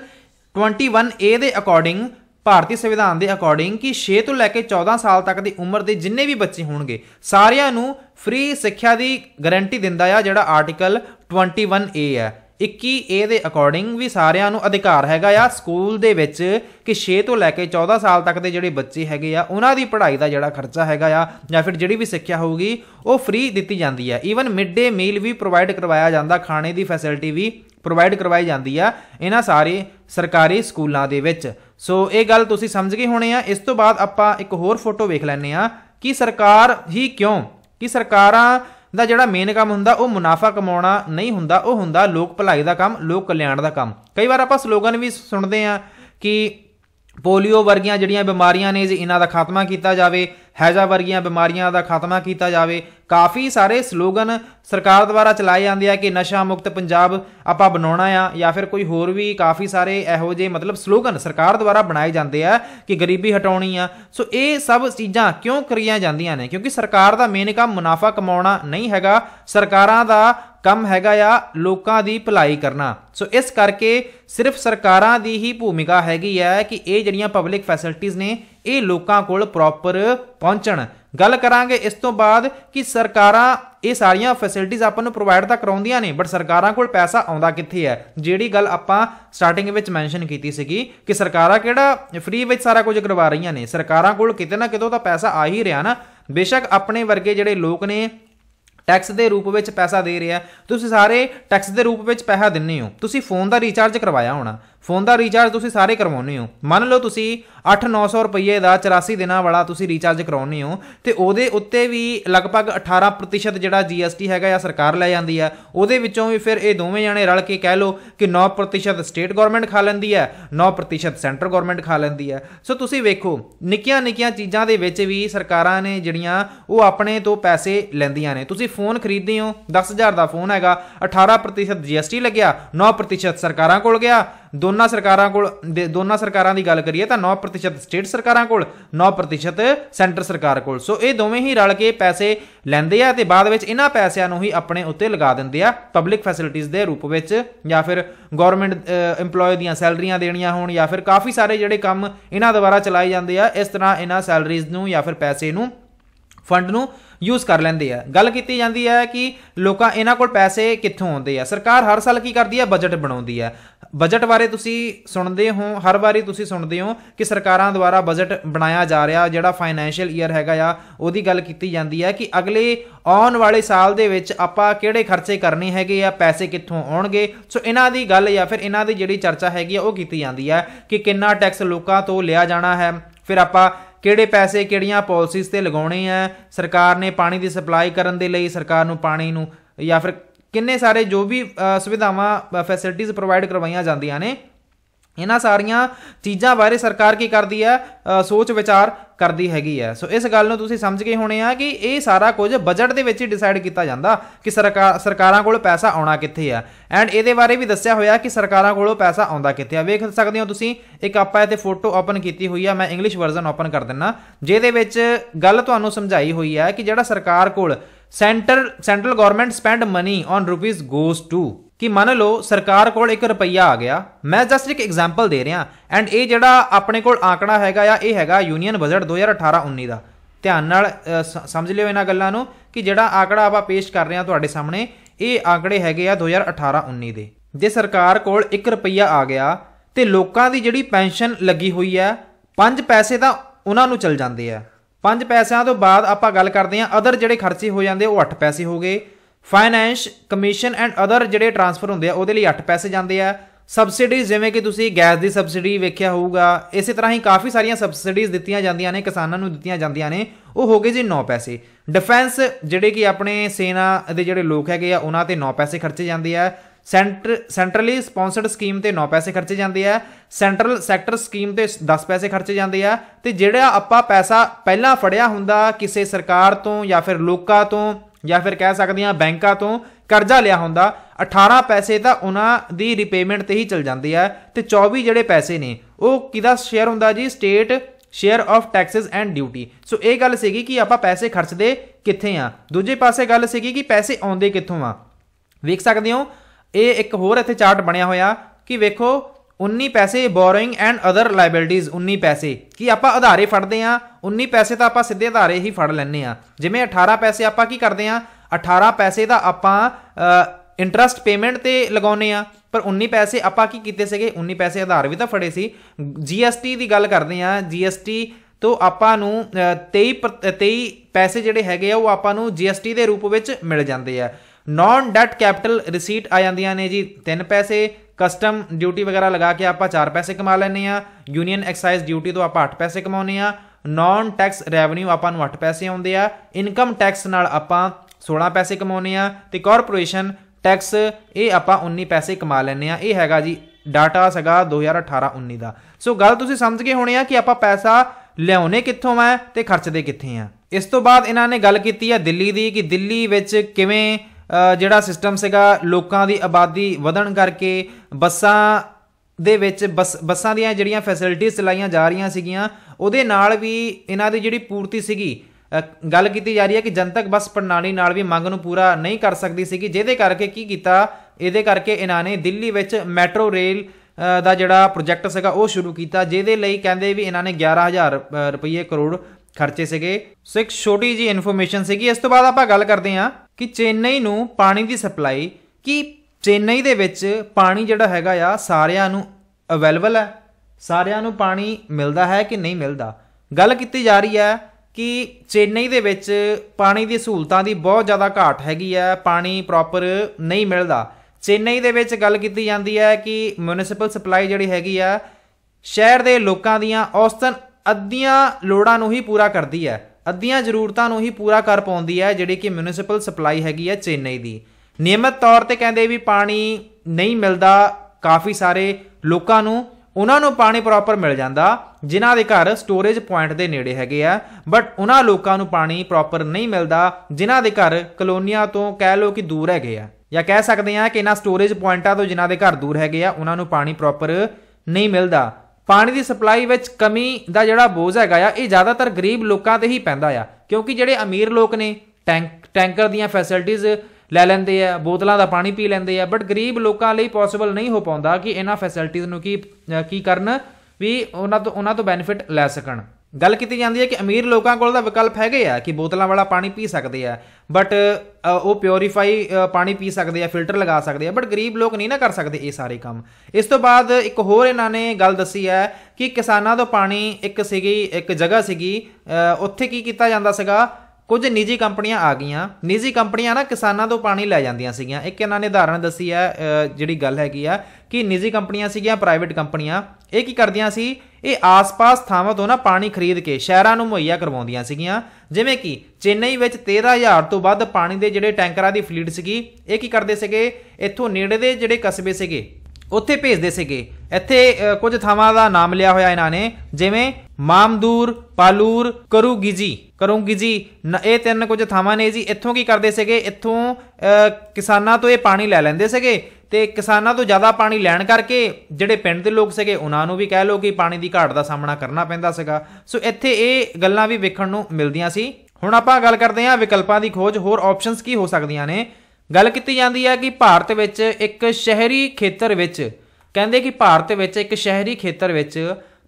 21A ਦੇ ਅਕੋਰਡਿੰਗ ਭਾਰਤੀ ਸੰਵਿਧਾਨ ਦੇ ਅਕੋਰਡਿੰਗ ਕਿ 6 ਤੋਂ ਲੈ ਕੇ 14 ਸਾਲ ਤੱਕ ਦੀ ਉਮਰ ਦੇ ਜਿੰਨੇ ਵੀ ਬੱਚੇ ਹੋਣਗੇ ਸਾਰਿਆਂ ਨੂੰ ਫ੍ਰੀ ਸਿੱਖਿਆ ਦੀ ਗਾਰੰਟੀ ਦਿੰਦਾ ਆ ਜਿਹੜਾ ਆਰਟੀਕਲ 21A ਹੈ 21A ਦੇ ਅਕੋਰਡਿੰਗ ਵੀ ਸਾਰਿਆਂ ਨੂੰ ਅਧਿਕਾਰ ਹੈਗਾ ਆ ਸਕੂਲ ਦੇ ਵਿੱਚ ਕਿ 6 ਤੋਂ ਲੈ ਕੇ 14 ਸਾਲ ਤੱਕ ਦੇ ਜਿਹੜੇ ਬੱਚੇ ਹੈਗੇ ਆ ਉਹਨਾਂ ਦੀ ਪੜ੍ਹਾਈ ਦਾ ਜਿਹੜਾ ਖਰਚਾ ਹੈਗਾ ਆ ਜਾਂ ਫਿਰ ਜਿਹੜੀ ਵੀ ਸਿੱਖਿਆ ਹੋਊਗੀ ਉਹ ਫ੍ਰੀ ਦਿੱਤੀ ਜਾਂਦੀ ਆ ਈਵਨ ਮਿਡ ਡੇ ਮੀਲ ਵੀ ਪ੍ਰੋਵਾਈਡ ਕਰਵਾਇਆ ਜਾਂਦਾ ਖਾਣੇ ਦੀ ਫੈਸਿਲਿਟੀ ਵੀ ਪ੍ਰੋਵਾਈਡ ਕਰਵਾਈ ਜਾਂਦੀ ਆ ਇਹਨਾਂ ਸਾਰੇ ਸਰਕਾਰੀ ਸਕੂਲਾਂ ਦੇ ਵਿੱਚ ਸੋ ਇਹ ਗੱਲ ਤੁਸੀਂ ਸਮਝ ਗਏ ਹੋਣੇ ਆ ਇਸ ਤੋਂ ਬਾਅਦ ਆਪਾਂ ਇੱਕ ਹੋਰ ਫੋਟੋ ਵੇਖ ਲੈਣੇ ਆ ਕਿ ਸਰਕਾਰ ਹੀ ਕਿਉਂ ਕਿ ਸਰਕਾਰਾਂ ਦਾ ਜਿਹੜਾ ਮੇਨ ਕੰਮ ਹੁੰਦਾ ਉਹ ਮੁਨਾਫਾ ਕਮਾਉਣਾ ਨਹੀਂ ਹੁੰਦਾ ਉਹ ਹੁੰਦਾ ਲੋਕ ਭਲਾਈ ਦਾ ਕੰਮ ਲੋਕ ਕਲਿਆਣ ਦਾ ਕੰਮ ਕਈ ਵਾਰ ਆਪਾਂ ਸਲੋਗਨ ਵੀ ਸੁਣਦੇ ਆ ਕਿ ਪੋਲੀਓ ਵਰਗੀਆਂ ਜਿਹੜੀਆਂ ਬਿਮਾਰੀਆਂ ਨੇ ਇਹਨਾਂ ਦਾ ਖਾਤਮਾ ਕੀਤਾ ਜਾਵੇ ਹੈਜ਼ਾ ਵਰਗੀਆਂ ਬਿਮਾਰੀਆਂ ਦਾ ਖਾਤਮਾ ਕੀਤਾ ਜਾਵੇ ਕਾਫੀ ਸਾਰੇ ਸਲੋਗਨ ਸਰਕਾਰ ਦੁਆਰਾ ਚਲਾਏ ਜਾਂਦੇ ਆ ਕਿ ਨਸ਼ਾ ਮੁਕਤ ਪੰਜਾਬ ਆਪਾਂ ਬਣਾਉਣਾ ਆ ਜਾਂ ਫਿਰ ਕੋਈ ਹੋਰ ਵੀ ਕਾਫੀ ਸਾਰੇ ਇਹੋ ਜਿਹੇ ਮਤਲਬ ਸਲੋਗਨ ਸਰਕਾਰ ਦੁਆਰਾ ਬਣਾਏ ਜਾਂਦੇ ਆ ਕਿ ਗਰੀਬੀ ਹਟਾਉਣੀ ਆ ਸੋ ਇਹ ਸਭ ਚੀਜ਼ਾਂ ਕਿਉਂ ਕਰੀਆਂ ਜਾਂਦੀਆਂ ਨੇ ਕਿਉਂਕਿ ਸਰਕਾਰ ਦਾ ਮੇਨ ਕੰਮ ਮੁਨਾਫਾ ਕਮਾਉਣਾ ਨਹੀਂ ਹੈਗਾ ਸਰਕਾਰਾਂ ਦਾ ਕੰਮ ਹੈਗਾ ਆ ਲੋਕਾਂ ਦੀ ਭਲਾਈ ਕਰਨਾ ਸੋ ਇਸ ਕਰਕੇ ਸਿਰਫ ਸਰਕਾਰਾਂ ਦੀ ਹੀ ਭੂਮਿਕਾ ਹੈਗੀ ਹੈ ਕਿ ਇਹ ਜਿਹੜੀਆਂ ਪਬਲਿਕ ਫੈਸਿਲਿਟੀਆਂ ਨੇ ਇਹ ਲੋਕਾਂ ਕੋਲ ਪ੍ਰੋਪਰ ਪਹੁੰਚਣ ਗੱਲ ਕਰਾਂਗੇ ਇਸ ਤੋਂ ਬਾਅਦ ਕਿ ਸਰਕਾਰਾਂ ਇਹ ਸਾਰੀਆਂ ਫੈਸਿਲਿਟੀਆਂ ਆਪਾਂ ਨੂੰ ਪ੍ਰੋਵਾਈਡ ਤਾਂ ਕਰਾਉਂਦੀਆਂ ਨੇ ਬਟ ਸਰਕਾਰਾਂ ਕੋਲ ਪੈਸਾ ਆਉਂਦਾ ਕਿੱਥੇ ਹੈ ਜਿਹੜੀ ਗੱਲ ਆਪਾਂ ਸਟਾਰਟਿੰਗ ਵਿੱਚ ਮੈਂਸ਼ਨ ਕੀਤੀ ਸੀਗੀ ਕਿ ਸਰਕਾਰਾਂ ਕਿਹੜਾ ਫ੍ਰੀ ਵਿੱਚ ਸਾਰਾ ਕੁਝ ਕਰਵਾ ਰਹੀਆਂ ਨੇ ਸਰਕਾਰਾਂ ਕੋਲ ਕਿਤੇ ਨਾ ਕਿਤੇ ਤਾਂ ਪੈਸਾ ਆ ਹੀ ਰਿਹਾ ਨਾ ਬੇਸ਼ੱਕ ਆਪਣੇ ਵਰਗੇ ਜਿਹੜੇ ਲੋਕ ਨੇ ਟੈਕਸ ਦੇ ਰੂਪ ਵਿੱਚ ਪੈਸਾ ਦੇ ਰਿਹਾ ਤੁਸੀਂ ਸਾਰੇ ਟੈਕਸ ਦੇ ਰੂਪ ਵਿੱਚ ਪੈਸਾ ਦਿੰਨੇ ਹੋ ਤੁਸੀਂ ਫੋਨ ਦਾ ਰੀਚਾਰਜ ਕਰਵਾਇਆ ਹੋਣਾ ਫੋਨ ਦਾ ਰੀਚਾਰਜ ਤੁਸੀਂ ਸਾਰੇ ਕਰਵਾਉਨੇ ਹੋ ਮੰਨ ਲਓ ਤੁਸੀਂ 8-900 ਰੁਪਏ ਦਾ 84 ਦਿਨਾਂ ਵਾਲਾ ਤੁਸੀਂ ਰੀਚਾਰਜ ਕਰਾਉਨੇ ਹੋ ਤੇ ਉਹਦੇ ਉੱਤੇ ਵੀ ਲਗਭਗ 18% ਜਿਹੜਾ GST ਹੈਗਾ ਜਾਂ ਸਰਕਾਰ ਲੈ ਜਾਂਦੀ ਆ ਉਹਦੇ ਵਿੱਚੋਂ ਵੀ ਫਿਰ ਇਹ ਦੋਵੇਂ ਜਾਣੇ ਰਲ ਕੇ ਕਹਿ ਲਓ ਕਿ 9% ਸਟੇਟ ਗਵਰਨਮੈਂਟ ਖਾ ਲੈਂਦੀ ਹੈ 9% ਸੈਂਟਰ ਗਵਰਨਮੈਂਟ ਖਾ ਲੈਂਦੀ ਹੈ ਸੋ ਤੁਸੀਂ ਵੇਖੋ ਨਿੱਕੀਆਂ ਨਿੱਕੀਆਂ ਚੀਜ਼ਾਂ ਦੇ ਵਿੱਚ ਵੀ ਸਰਕਾਰਾਂ ਨੇ ਜਿਹੜੀਆਂ ਉਹ ਆਪਣੇ ਤੋਂ ਪੈਸੇ ਲੈਂਦੀਆਂ ਨੇ ਤੁਸੀਂ ਫੋਨ ਖਰੀਦਦੇ ਹੋ 10000 ਦਾ ਫੋਨ ਹੈਗਾ 18% GST ਲੱਗਿਆ 9% ਸਰਕਾਰਾਂ ਕੋਲ ਗਿਆ ਦੋਨਾਂ ਸਰਕਾਰਾਂ ਕੋਲ ਦੋਨਾਂ ਸਰਕਾਰਾਂ ਦੀ ਗੱਲ ਕਰੀਏ ਤਾਂ 9% ਸਟੇਟ ਸਰਕਾਰਾਂ ਕੋਲ 9% ਸੈਂਟਰ ਸਰਕਾਰ ਕੋਲ ਸੋ ਇਹ ਦੋਵੇਂ ਹੀ ਰਲ ਕੇ ਪੈਸੇ ਲੈਂਦੇ ਆ ਤੇ ਬਾਅਦ ਵਿੱਚ ਇਹਨਾਂ ਪੈਸਿਆਂ ਨੂੰ ਹੀ ਆਪਣੇ ਉੱਤੇ ਲਗਾ ਦਿੰਦੇ ਆ ਪਬਲਿਕ ਫੈਸਿਲਿਟੀਆਂ ਦੇ ਰੂਪ ਵਿੱਚ ਜਾਂ ਫਿਰ ਗਵਰਨਮੈਂਟ EMPLOYE ਦੀਆਂ ਸੈਲਰੀਆਂ ਦੇਣੀਆਂ ਹੋਣ ਜਾਂ ਫਿਰ ਕਾਫੀ ਸਾਰੇ ਜਿਹੜੇ ਕੰਮ ਇਹਨਾਂ ਦੁਆਰਾ ਚਲਾਏ ਜਾਂਦੇ ਆ ਇਸ ਤਰ੍ਹਾਂ ਇਹਨਾਂ ਸੈਲਰੀਜ਼ ਨੂੰ ਜਾਂ ਫਿਰ ਪੈਸੇ ਨੂੰ ਫੰਡ ਨੂੰ ਯੂਜ਼ ਕਰ ਲੈਂਦੇ ਆ ਗੱਲ ਕੀਤੀ ਜਾਂਦੀ ਹੈ ਕਿ ਲੋਕਾਂ ਇਹਨਾਂ ਕੋਲ ਪੈਸੇ ਕਿੱਥੋਂ ਆਉਂਦੇ ਆ ਸਰਕਾਰ ਹਰ ਸਾਲ ਕੀ ਕਰਦੀ ਹੈ ਬਜਟ ਬਣਾਉਂਦੀ ਹੈ ਬਜਟ ਬਾਰੇ ਤੁਸੀਂ ਸੁਣਦੇ ਹੋ ਹਰ ਵਾਰੀ ਤੁਸੀਂ ਸੁਣਦੇ ਹੋ ਕਿ ਸਰਕਾਰਾਂ ਦੁਆਰਾ ਬਜਟ ਬਣਾਇਆ ਜਾ ਰਿਹਾ ਜਿਹੜਾ ਫਾਈਨੈਂਸ਼ੀਅਲ ਈਅਰ ਹੈਗਾ ਆ ਉਹਦੀ ਗੱਲ ਕੀਤੀ ਜਾਂਦੀ ਹੈ ਕਿ ਅਗਲੇ ਆਉਣ ਵਾਲੇ ਸਾਲ ਦੇ ਵਿੱਚ ਆਪਾਂ ਕਿਹੜੇ ਖਰਚੇ ਕਰਨੇ ਹੈਗੇ ਆ ਪੈਸੇ ਕਿੱਥੋਂ ਆਉਣਗੇ ਸੋ ਇਹਨਾਂ ਦੀ ਗੱਲ ਜਾਂ ਫਿਰ ਇਹਨਾਂ ਦੀ ਜਿਹੜੀ ਚਰਚਾ ਹੈਗੀ ਆ ਉਹ ਕੀਤੀ ਜਾਂਦੀ ਹੈ ਕਿ ਕਿੰਨਾ ਟੈਕਸ ਲੋਕਾਂ ਤੋਂ ਲਿਆ ਜਾਣਾ ਹੈ ਫਿਰ ਆਪਾਂ ਕਿਹੜੇ ਪੈਸੇ ਕਿਹੜੀਆਂ ਪਾਲਿਸੀਜ਼ ਤੇ ਲਗਾਉਣੇ ਆ ਸਰਕਾਰ ਨੇ ਪਾਣੀ ਦੀ ਸਪਲਾਈ ਕਰਨ ਦੇ ਲਈ ਸਰਕਾਰ ਨੂੰ ਪਾਣੀ ਨੂੰ ਜਾਂ ਫਿਰ ਕਿੰਨੇ ਸਾਰੇ ਜੋ ਵੀ ਸੁਵਿਧਾਵਾਂ ਫੈਸਿਲਿਟੀਆਂ ਪ੍ਰੋਵਾਈਡ ਕਰਵਾਈਆਂ ਜਾਂਦੀਆਂ ਨੇ ਇਹਨਾਂ ਸਾਰੀਆਂ ਚੀਜ਼ਾਂ ਬਾਰੇ ਸਰਕਾਰ ਕੀ ਕਰਦੀ ਹੈ ਸੋਚ ਵਿਚਾਰ ਕਰਦੀ ਹੈਗੀ ਹੈ ਸੋ ਇਸ ਗੱਲ ਨੂੰ ਤੁਸੀਂ ਸਮਝ ਗਏ ਹੋਣੇ ਆ ਕਿ ਇਹ ਸਾਰਾ ਕੁਝ ਬਜਟ ਦੇ ਵਿੱਚ ਹੀ ਡਿਸਾਈਡ ਕੀਤਾ ਜਾਂਦਾ ਕਿ ਸਰਕਾਰ ਸਰਕਾਰਾਂ ਕੋਲ ਪੈਸਾ ਆਉਣਾ ਕਿੱਥੇ ਆ ਐਂਡ ਇਹਦੇ ਬਾਰੇ ਵੀ ਦੱਸਿਆ ਹੋਇਆ ਕਿ ਸਰਕਾਰਾਂ ਕੋਲੋਂ ਪੈਸਾ ਆਉਂਦਾ ਕਿੱਥੇ ਆ ਵੇਖ ਸਕਦੇ ਹੋ ਤੁਸੀਂ ਇੱਕ ਆਪਾਂ ਇੱਥੇ ਫੋਟੋ ਓਪਨ ਕੀਤੀ ਹੋਈ ਆ ਮੈਂ ਇੰਗਲਿਸ਼ ਵਰਜ਼ਨ ਓਪਨ ਕਰ ਦਿੰਨਾ ਜਿਹਦੇ ਵਿੱਚ ਗੱਲ ਤੁਹਾਨੂੰ ਸਮਝਾਈ ਹੋਈ ਆ ਕਿ ਜਿਹੜਾ ਸਰਕਾਰ ਕੋਲ centre central government spend money on rupees goes to ਕਿ ਮੰਨ ਲਓ ਸਰਕਾਰ ਕੋਲ 1 ਰੁਪਈਆ ਆ ਗਿਆ ਮੈਂ ਜਸਟ ਇੱਕ ਐਗਜ਼ਾਮਪਲ ਦੇ ਰਿਹਾ ਐਂਡ ਇਹ ਜਿਹੜਾ ਆਪਣੇ ਕੋਲ ਆਂਕੜਾ ਹੈਗਾ ਆ ਇਹ ਹੈਗਾ ਯੂਨੀਅਨ ਬਜਟ 2018-19 ਦਾ ਧਿਆਨ ਨਾਲ ਸਮਝ ਲਿਓ ਇਹਨਾਂ ਗੱਲਾਂ ਨੂੰ ਕਿ ਜਿਹੜਾ ਆਂਕੜਾ ਆਪਾਂ ਪੇਸ਼ ਕਰ ਰਹੇ ਹਾਂ ਤੁਹਾਡੇ ਸਾਹਮਣੇ ਇਹ ਆਂਕੜੇ ਹੈਗੇ ਆ 2018-19 ਦੇ ਜੇ ਸਰਕਾਰ ਕੋਲ 1 ਰੁਪਈਆ ਆ ਗਿਆ ਤੇ ਲੋਕਾਂ ਦੀ ਜਿਹੜੀ ਪੈਨਸ਼ਨ ਲੱਗੀ ਹੋਈ ਹੈ 5 ਪੈਸੇ ਤਾਂ ਉਹਨਾਂ ਨੂੰ ਚਲ ਜਾਂਦੇ ਆ 5 ਪੈਸਿਆਂ ਤੋਂ ਬਾਅਦ ਆਪਾਂ ਗੱਲ ਕਰਦੇ ਹਾਂ ਅਦਰ ਜਿਹੜੇ ਖਰਚੇ ਹੋ ਜਾਂਦੇ ਉਹ 8 ਪੈਸੇ ਹੋ ਗਏ ਫਾਈਨੈਂਸ ਕਮਿਸ਼ਨ ਐਂਡ ਅਦਰ ਜਿਹੜੇ ਟ੍ਰਾਂਸਫਰ ਹੁੰਦੇ ਆ ਉਹਦੇ ਲਈ 8 ਪੈਸੇ ਜਾਂਦੇ ਆ ਸਬਸਿਡੀ ਜਿਵੇਂ ਕਿ ਤੁਸੀਂ ਗੈਸ ਦੀ ਸਬਸਿਡੀ ਵੇਖਿਆ ਹੋਊਗਾ ਇਸੇ ਤਰ੍ਹਾਂ ਹੀ ਕਾਫੀ ਸਾਰੀਆਂ ਸਬਸਿਡੀਜ਼ ਦਿੱਤੀਆਂ ਜਾਂਦੀਆਂ ਨੇ ਕਿਸਾਨਾਂ ਨੂੰ ਦਿੱਤੀਆਂ ਜਾਂਦੀਆਂ ਨੇ ਉਹ ਹੋ ਗਏ ਜੀ 9 ਪੈਸੇ ਡਿਫੈਂਸ ਜਿਹੜੇ ਕਿ ਆਪਣੇ ਸੈਨਾ ਦੇ ਜਿਹੜੇ ਲੋਕ ਹੈਗੇ ਆ ਉਹਨਾਂ ਤੇ 9 ਪੈਸੇ ਖਰਚੇ ਜਾਂਦੇ ਆ ਸੈਂਟਰ ਸੈਂਟਰਲੀ ਸਪਾਂਸਰਡ ਸਕੀਮ ਤੇ 9 ਪੈਸੇ ਖਰਚੇ ਜਾਂਦੇ ਆ ਸੈਂਟਰਲ ਸੈਕਟਰ ਸਕੀਮ ਤੇ 10 ਪੈਸੇ ਖਰਚੇ ਜਾਂਦੇ ਆ ਤੇ ਜਿਹੜਾ ਆਪਾਂ ਪੈਸਾ ਪਹਿਲਾਂ ਫੜਿਆ ਹੁੰਦਾ ਕਿਸੇ ਸਰਕਾਰ ਤੋਂ ਜਾਂ ਫਿਰ ਲੋਕਾਂ ਤੋਂ ਜਾਂ ਫਿਰ ਕਹਿ ਸਕਦੇ ਆ ਬੈਂਕਾਂ ਤੋਂ ਕਰਜ਼ਾ ਲਿਆ ਹੁੰਦਾ 18 ਪੈਸੇ ਤਾਂ ਉਹਨਾਂ ਦੀ ਰਿਪੇਮੈਂਟ ਤੇ ਹੀ ਚਲ ਜਾਂਦੇ ਆ ਤੇ 24 ਜਿਹੜੇ ਪੈਸੇ ਨੇ ਉਹ ਕਿਹਦਾ ਸ਼ੇਅਰ ਹੁੰਦਾ ਜੀ state share of taxes and duty so ਇਹ ਗੱਲ ਸੀਗੀ ਕਿ ਆਪਾਂ ਪੈਸੇ ਖਰਚਦੇ ਕਿੱਥੇ ਆ ਦੂਜੇ ਪਾਸੇ ਗੱਲ ਸੀਗੀ ਕਿ ਪੈਸੇ ਆਉਂਦੇ ਕਿੱਥੋਂ ਆ ਵੇਖ ਸਕਦੇ ਹੋ ਇਹ ਇੱਕ ਹੋਰ ਇੱਥੇ ਚਾਰਟ ਬਣਿਆ ਹੋਇਆ ਕਿ ਵੇਖੋ 19 ਪੈਸੇ ਬੋਰੋਇੰਗ ਐਂਡ ਅਦਰ ਲਾਇਬਿਲਟੀਜ਼ 19 ਪੈਸੇ ਕਿ ਆਪਾਂ ਆਧਾਰੇ ਫੜਦੇ ਆ 19 ਪੈਸੇ ਤਾਂ ਆਪਾਂ ਸਿੱਧੇ ਆਧਾਰੇ ਹੀ ਫੜ ਲੈਣੇ ਆ ਜਿਵੇਂ 18 ਪੈਸੇ ਆਪਾਂ ਕੀ ਕਰਦੇ ਆ 18 ਪੈਸੇ ਦਾ ਆਪਾਂ ਇੰਟਰਸਟ ਪੇਮੈਂਟ ਤੇ ਲਗਾਉਨੇ ਆ ਪਰ 19 ਪੈਸੇ ਆਪਾਂ ਕੀ ਕੀਤੇ ਸੀਗੇ 19 ਪੈਸੇ ਆਧਾਰ ਵੀ ਤਾਂ ਫੜੇ ਸੀ ਜੀਐਸਟੀ ਦੀ ਗੱਲ ਕਰਦੇ ਆ ਜੀਐਸਟੀ ਤੋਂ ਆਪਾਂ ਨੂੰ 23 23 ਪੈਸੇ ਜਿਹੜੇ ਹੈਗੇ ਆ ਉਹ ਆਪਾਂ ਨੂੰ ਜੀਐਸਟੀ ਦੇ ਰੂਪ ਵਿੱਚ ਮਿਲ ਜਾਂਦੇ ਆ ਨਾਨ ਡੈਟ ਕੈਪੀਟਲ ਰਿਸੀਟ ਆ ਜਾਂਦੀਆਂ ਨੇ ਜੀ 3 ਪੈਸੇ ਕਸਟਮ ਡਿਊਟੀ ਵਗੈਰਾ ਲਗਾ ਕੇ ਆਪਾਂ 4 ਪੈਸੇ ਕਮਾ ਲੈਨੇ ਆ ਯੂਨੀਅਨ ਐਕਸਾਈਜ਼ ਡਿਊਟੀ ਤੋਂ ਆਪਾਂ 8 ਪੈਸੇ ਕਮਾਉਨੇ ਆ ਨਾਨ ਟੈਕਸ ਰੈਵਨਿਊ ਆਪਾਂ ਨੂੰ 8 ਪੈਸੇ ਆਉਂਦੇ ਆ ਇਨਕਮ ਟੈਕਸ ਨਾਲ ਆਪਾਂ 16 ਪੈਸੇ ਕਮਾਉਨੇ ਆ ਤੇ ਕਾਰਪੋਰੇਸ਼ਨ ਟੈਕਸ ਇਹ ਆਪਾਂ 19 ਪੈਸੇ ਕਮਾ ਲੈਨੇ ਆ ਇਹ ਹੈਗਾ ਜੀ ਡਾਟਾ ਸਗਾ 2018-19 ਦਾ ਸੋ ਗੱਲ ਤੁਸੀਂ ਸਮਝ ਗਏ ਹੋਣੇ ਆ ਕਿ ਆਪਾਂ ਪੈਸਾ ਲਿਆਉਣੇ ਕਿੱਥੋਂ ਆ ਤੇ ਖਰਚਦੇ ਕਿੱਥੇ ਆ ਇਸ ਤੋਂ ਬਾਅਦ ਇਹਨਾਂ ਨੇ ਗੱਲ ਕੀਤੀ ਆ ਦਿੱਲੀ ਦੀ ਕਿ ਦਿੱਲੀ ਵਿੱਚ ਕਿਵੇਂ ਜਿਹੜਾ ਸਿਸਟਮ ਸੀਗਾ ਲੋਕਾਂ ਦੀ ਆਬਾਦੀ ਵਧਣ ਕਰਕੇ ਬੱਸਾਂ ਦੇ ਵਿੱਚ ਬੱਸਾਂ ਦੀਆਂ ਜਿਹੜੀਆਂ ਫੈਸਿਲਿਟੀਆਂ ਚਲਾਈਆਂ ਜਾ ਰਹੀਆਂ ਸੀਗੀਆਂ ਉਹਦੇ ਨਾਲ ਵੀ ਇਹਨਾਂ ਦੀ ਜਿਹੜੀ ਪੂਰਤੀ ਸੀਗੀ ਗੱਲ ਕੀਤੀ ਜਾ ਰਹੀ ਹੈ ਕਿ ਜਨਤਕ ਬੱਸ ਪ੍ਰਣਾਲੀ ਨਾਲ ਵੀ ਮੰਗ ਨੂੰ ਪੂਰਾ ਨਹੀਂ ਕਰ ਸਕਦੀ ਸੀਗੀ ਜਿਹਦੇ ਕਰਕੇ ਕੀ ਕੀਤਾ ਇਹਦੇ ਕਰਕੇ ਇਹਨਾਂ ਨੇ ਦਿੱਲੀ ਵਿੱਚ ਮੈਟਰੋ ਰੇਲ ਦਾ ਜਿਹੜਾ ਪ੍ਰੋਜੈਕਟ ਸੀਗਾ ਉਹ ਸ਼ੁਰੂ ਕੀਤਾ ਜਿਹਦੇ ਲਈ ਕਹਿੰਦੇ ਵੀ ਇਹਨਾਂ ਨੇ 11000 ਰੁਪਏ ਕਰੋੜ ਖਰਚੇ ਸੀਗੇ ਸੋ ਇੱਕ ਛੋਟੀ ਜੀ ਇਨਫੋਰਮੇਸ਼ਨ ਸੀਗੀ ਇਸ ਤੋਂ ਬਾਅਦ ਆਪਾਂ ਗੱਲ ਕਰਦੇ ਹਾਂ ਕਿ ਚੇਨਈ ਨੂੰ ਪਾਣੀ ਦੀ ਸਪਲਾਈ ਕਿ ਚੇਨਈ ਦੇ ਵਿੱਚ ਪਾਣੀ ਜਿਹੜਾ ਹੈਗਾ ਆ ਸਾਰਿਆਂ ਨੂੰ ਅਵੇਲੇਬਲ ਹੈ ਸਾਰਿਆਂ ਨੂੰ ਪਾਣੀ ਮਿਲਦਾ ਹੈ ਕਿ ਨਹੀਂ ਮਿਲਦਾ ਗੱਲ ਕੀਤੀ ਜਾ ਰਹੀ ਹੈ ਕਿ ਚੇਨਈ ਦੇ ਵਿੱਚ ਪਾਣੀ ਦੀ ਸਹੂਲਤਾਂ ਦੀ ਬਹੁਤ ਜ਼ਿਆਦਾ ਘਾਟ ਹੈਗੀ ਹੈ ਪਾਣੀ ਪ੍ਰੋਪਰ ਨਹੀਂ ਮਿਲਦਾ ਚੇਨਈ ਦੇ ਵਿੱਚ ਗੱਲ ਕੀਤੀ ਜਾਂਦੀ ਹੈ ਕਿ ਮਿਊਨਿਸਪਲ ਸਪਲਾਈ ਜਿਹੜੀ ਹੈਗੀ ਆ ਸ਼ਹਿਰ ਦੇ ਲੋਕਾਂ ਦੀਆਂ ਔਸਤਨ ਅੱਧੀਆਂ ਲੋੜਾਂ ਨੂੰ ਹੀ ਪੂਰਾ ਕਰਦੀ ਹੈ ਅੱਧੀਆਂ ਜ਼ਰੂਰਤਾਂ ਨੂੰ ਹੀ ਪੂਰਾ ਕਰ ਪਾਉਂਦੀ ਹੈ ਜਿਹੜੀ ਕਿ ਮਿਊਨਿਸਪਲ ਸਪਲਾਈ ਹੈਗੀ ਹੈ ਚੇਨਈ ਦੀ ਨਿਯਮਤ ਤੌਰ ਤੇ ਕਹਿੰਦੇ ਵੀ ਪਾਣੀ ਨਹੀਂ ਮਿਲਦਾ ਕਾਫੀ ਸਾਰੇ ਲੋਕਾਂ ਨੂੰ ਉਹਨਾਂ ਨੂੰ ਪਾਣੀ ਪ੍ਰੋਪਰ ਮਿਲ ਜਾਂਦਾ ਜਿਨ੍ਹਾਂ ਦੇ ਘਰ ਸਟੋਰੇਜ ਪੁਆਇੰਟ ਦੇ ਨੇੜੇ ਹੈਗੇ ਆ ਬਟ ਉਹਨਾਂ ਲੋਕਾਂ ਨੂੰ ਪਾਣੀ ਪ੍ਰੋਪਰ ਨਹੀਂ ਮਿਲਦਾ ਜਿਨ੍ਹਾਂ ਦੇ ਘਰ ਕਲੋਨੀਆਂ ਤੋਂ ਕਹਿ ਲੋ ਕਿ ਦੂਰ ਹੈਗੇ ਆ ਜਾਂ ਕਹਿ ਸਕਦੇ ਆ ਕਿ ਇਹਨਾਂ ਸਟੋਰੇਜ ਪੁਆਇੰਟਾਂ ਤੋਂ ਜਿਨ੍ਹਾਂ ਦੇ ਘਰ ਦੂਰ ਹੈਗੇ ਆ ਉਹਨਾਂ ਨੂੰ ਪਾਣੀ ਪ੍ਰੋਪਰ ਨਹੀਂ ਮਿਲਦਾ ਪਾਣੀ ਦੀ ਸਪਲਾਈ ਵਿੱਚ ਕਮੀ ਦਾ ਜਿਹੜਾ ਬੋਝ ਹੈਗਾ ਆ ਇਹ ਜ਼ਿਆਦਾਤਰ ਗਰੀਬ ਲੋਕਾਂ ਤੇ ਹੀ ਪੈਂਦਾ ਆ ਕਿਉਂਕਿ ਜਿਹੜੇ ਅਮੀਰ ਲੋਕ ਨੇ ਟੈਂਕ ਟੈਂਕਰ ਦੀਆਂ ਫੈਸਿਲਿਟੀਆਂ ਲੈ ਲੈਂਦੇ ਆ ਬੋਤਲਾਂ ਦਾ ਪਾਣੀ ਪੀ ਲੈਂਦੇ ਆ ਬਟ ਗਰੀਬ ਲੋਕਾਂ ਲਈ ਪੋਸੀਬਲ ਨਹੀਂ ਹੋ ਪਾਉਂਦਾ ਕਿ ਇਹਨਾਂ ਫੈਸਿਲਿਟੀਆਂ ਨੂੰ ਕੀ ਕੀ ਕਰਨ ਵੀ ਉਹਨਾਂ ਤੋਂ ਉਹਨਾਂ ਤੋਂ ਬੈਨੀਫਿਟ ਲੈ ਸਕਣ ਗੱਲ ਕੀਤੀ ਜਾਂਦੀ ਹੈ ਕਿ ਅਮੀਰ ਲੋਕਾਂ ਕੋਲ ਤਾਂ ਵਿਕਲਪ ਹੈਗੇ ਆ ਕਿ ਬੋਤਲਾਂ ਵਾਲਾ ਪਾਣੀ ਪੀ ਸਕਦੇ ਆ ਬਟ ਉਹ ਪਿਓਰੀਫਾਈ ਪਾਣੀ ਪੀ ਸਕਦੇ ਆ ਫਿਲਟਰ ਲਗਾ ਸਕਦੇ ਆ ਬਟ ਗਰੀਬ ਲੋਕ ਨਹੀਂ ਨਾ ਕਰ ਸਕਦੇ ਇਹ ਸਾਰੇ ਕੰਮ ਇਸ ਤੋਂ ਬਾਅਦ ਇੱਕ ਹੋਰ ਇਹਨਾਂ ਨੇ ਗੱਲ ਦੱਸੀ ਹੈ ਕਿ ਕਿਸਾਨਾਂ ਤੋਂ ਪਾਣੀ ਇੱਕ ਸੀਗੀ ਇੱਕ ਜਗ੍ਹਾ ਸੀਗੀ ਉੱਥੇ ਕੀ ਕੀਤਾ ਜਾਂਦਾ ਸੀਗਾ ਕੁਝ ਨਿੱਜੀ ਕੰਪਨੀਆਂ ਆ ਗਈਆਂ ਨਿੱਜੀ ਕੰਪਨੀਆਂ ਨਾ ਕਿਸਾਨਾਂ ਤੋਂ ਪਾਣੀ ਲੈ ਜਾਂਦੀਆਂ ਸੀਗੀਆਂ ਇੱਕ ਇਹਨਾਂ ਨੇ ਉਦਾਹਰਣ ਦੱਸੀ ਆ ਜਿਹੜੀ ਗੱਲ ਹੈਗੀ ਆ ਕਿ ਨਿੱਜੀ ਕੰਪਨੀਆਂ ਸੀਗੀਆਂ ਪ੍ਰਾਈਵੇਟ ਕੰਪਨੀਆਂ ਇਹ ਕੀ ਕਰਦੀਆਂ ਸੀ ਇਹ ਆਸ-ਪਾਸ ਥਾਵਾਂ ਤੋਂ ਨਾ ਪਾਣੀ ਖਰੀਦ ਕੇ ਸ਼ਹਿਰਾਂ ਨੂੰ ਮੁਹੱਈਆ ਕਰਵਾਉਂਦੀਆਂ ਸੀਗੀਆਂ ਜਿਵੇਂ ਕਿ ਚੇਨਈ ਵਿੱਚ 13000 ਤੋਂ ਵੱਧ ਪਾਣੀ ਦੇ ਜਿਹੜੇ ਟੈਂਕਰਾਂ ਦੀ ਫਲੀਟ ਸੀਗੀ ਇਹ ਕੀ ਕਰਦੇ ਸੀਗੇ ਇੱਥੋਂ ਨੇੜੇ ਦੇ ਜਿਹੜੇ ਕਸਬੇ ਸੀਗੇ ਉੱਥੇ ਭੇਜਦੇ ਸੀਗੇ ਇੱਥੇ ਕੁਝ ਥਾਵਾਂ ਦਾ ਨਾਮ ਲਿਆ ਹੋਇਆ ਇਹਨਾਂ ਨੇ ਜਿਵੇਂ ਮਾਮਦੂਰ ਪਾਲੂਰ ਕਰੂਗੀਜੀ ਕਰੂਗੀਜੀ ਇਹ ਤਿੰਨ ਕੁਝ ਥਾਵਾਂ ਨੇ ਜੀ ਇੱਥੋਂ ਕੀ ਕਰਦੇ ਸੀਗੇ ਇੱਥੋਂ ਕਿਸਾਨਾਂ ਤੋਂ ਇਹ ਪਾਣੀ ਲੈ ਲੈਂਦੇ ਸੀਗੇ ਤੇ ਕਿਸਾਨਾਂ ਤੋਂ ਜ਼ਿਆਦਾ ਪਾਣੀ ਲੈਣ ਕਰਕੇ ਜਿਹੜੇ ਪਿੰਡ ਦੇ ਲੋਕ ਸੀਗੇ ਉਹਨਾਂ ਨੂੰ ਵੀ ਕਹਿ ਲੋ ਕਿ ਪਾਣੀ ਦੀ ਘਾਟ ਦਾ ਸਾਹਮਣਾ ਕਰਨਾ ਪੈਂਦਾ ਸੀਗਾ ਸੋ ਇੱਥੇ ਇਹ ਗੱਲਾਂ ਵੀ ਵੇਖਣ ਨੂੰ ਮਿਲਦੀਆਂ ਸੀ ਹੁਣ ਆਪਾਂ ਗੱਲ ਕਰਦੇ ਹਾਂ ਵਿਕਲਪਾਂ ਦੀ ਖੋਜ ਹੋਰ ਆਪਸ਼ਨਸ ਕੀ ਹੋ ਸਕਦੀਆਂ ਨੇ ਗੱਲ ਕੀਤੀ ਜਾਂਦੀ ਹੈ ਕਿ ਭਾਰਤ ਵਿੱਚ ਇੱਕ ਸ਼ਹਿਰੀ ਖੇਤਰ ਵਿੱਚ ਕਹਿੰਦੇ ਕਿ ਭਾਰਤ ਵਿੱਚ ਇੱਕ ਸ਼ਹਿਰੀ ਖੇਤਰ ਵਿੱਚ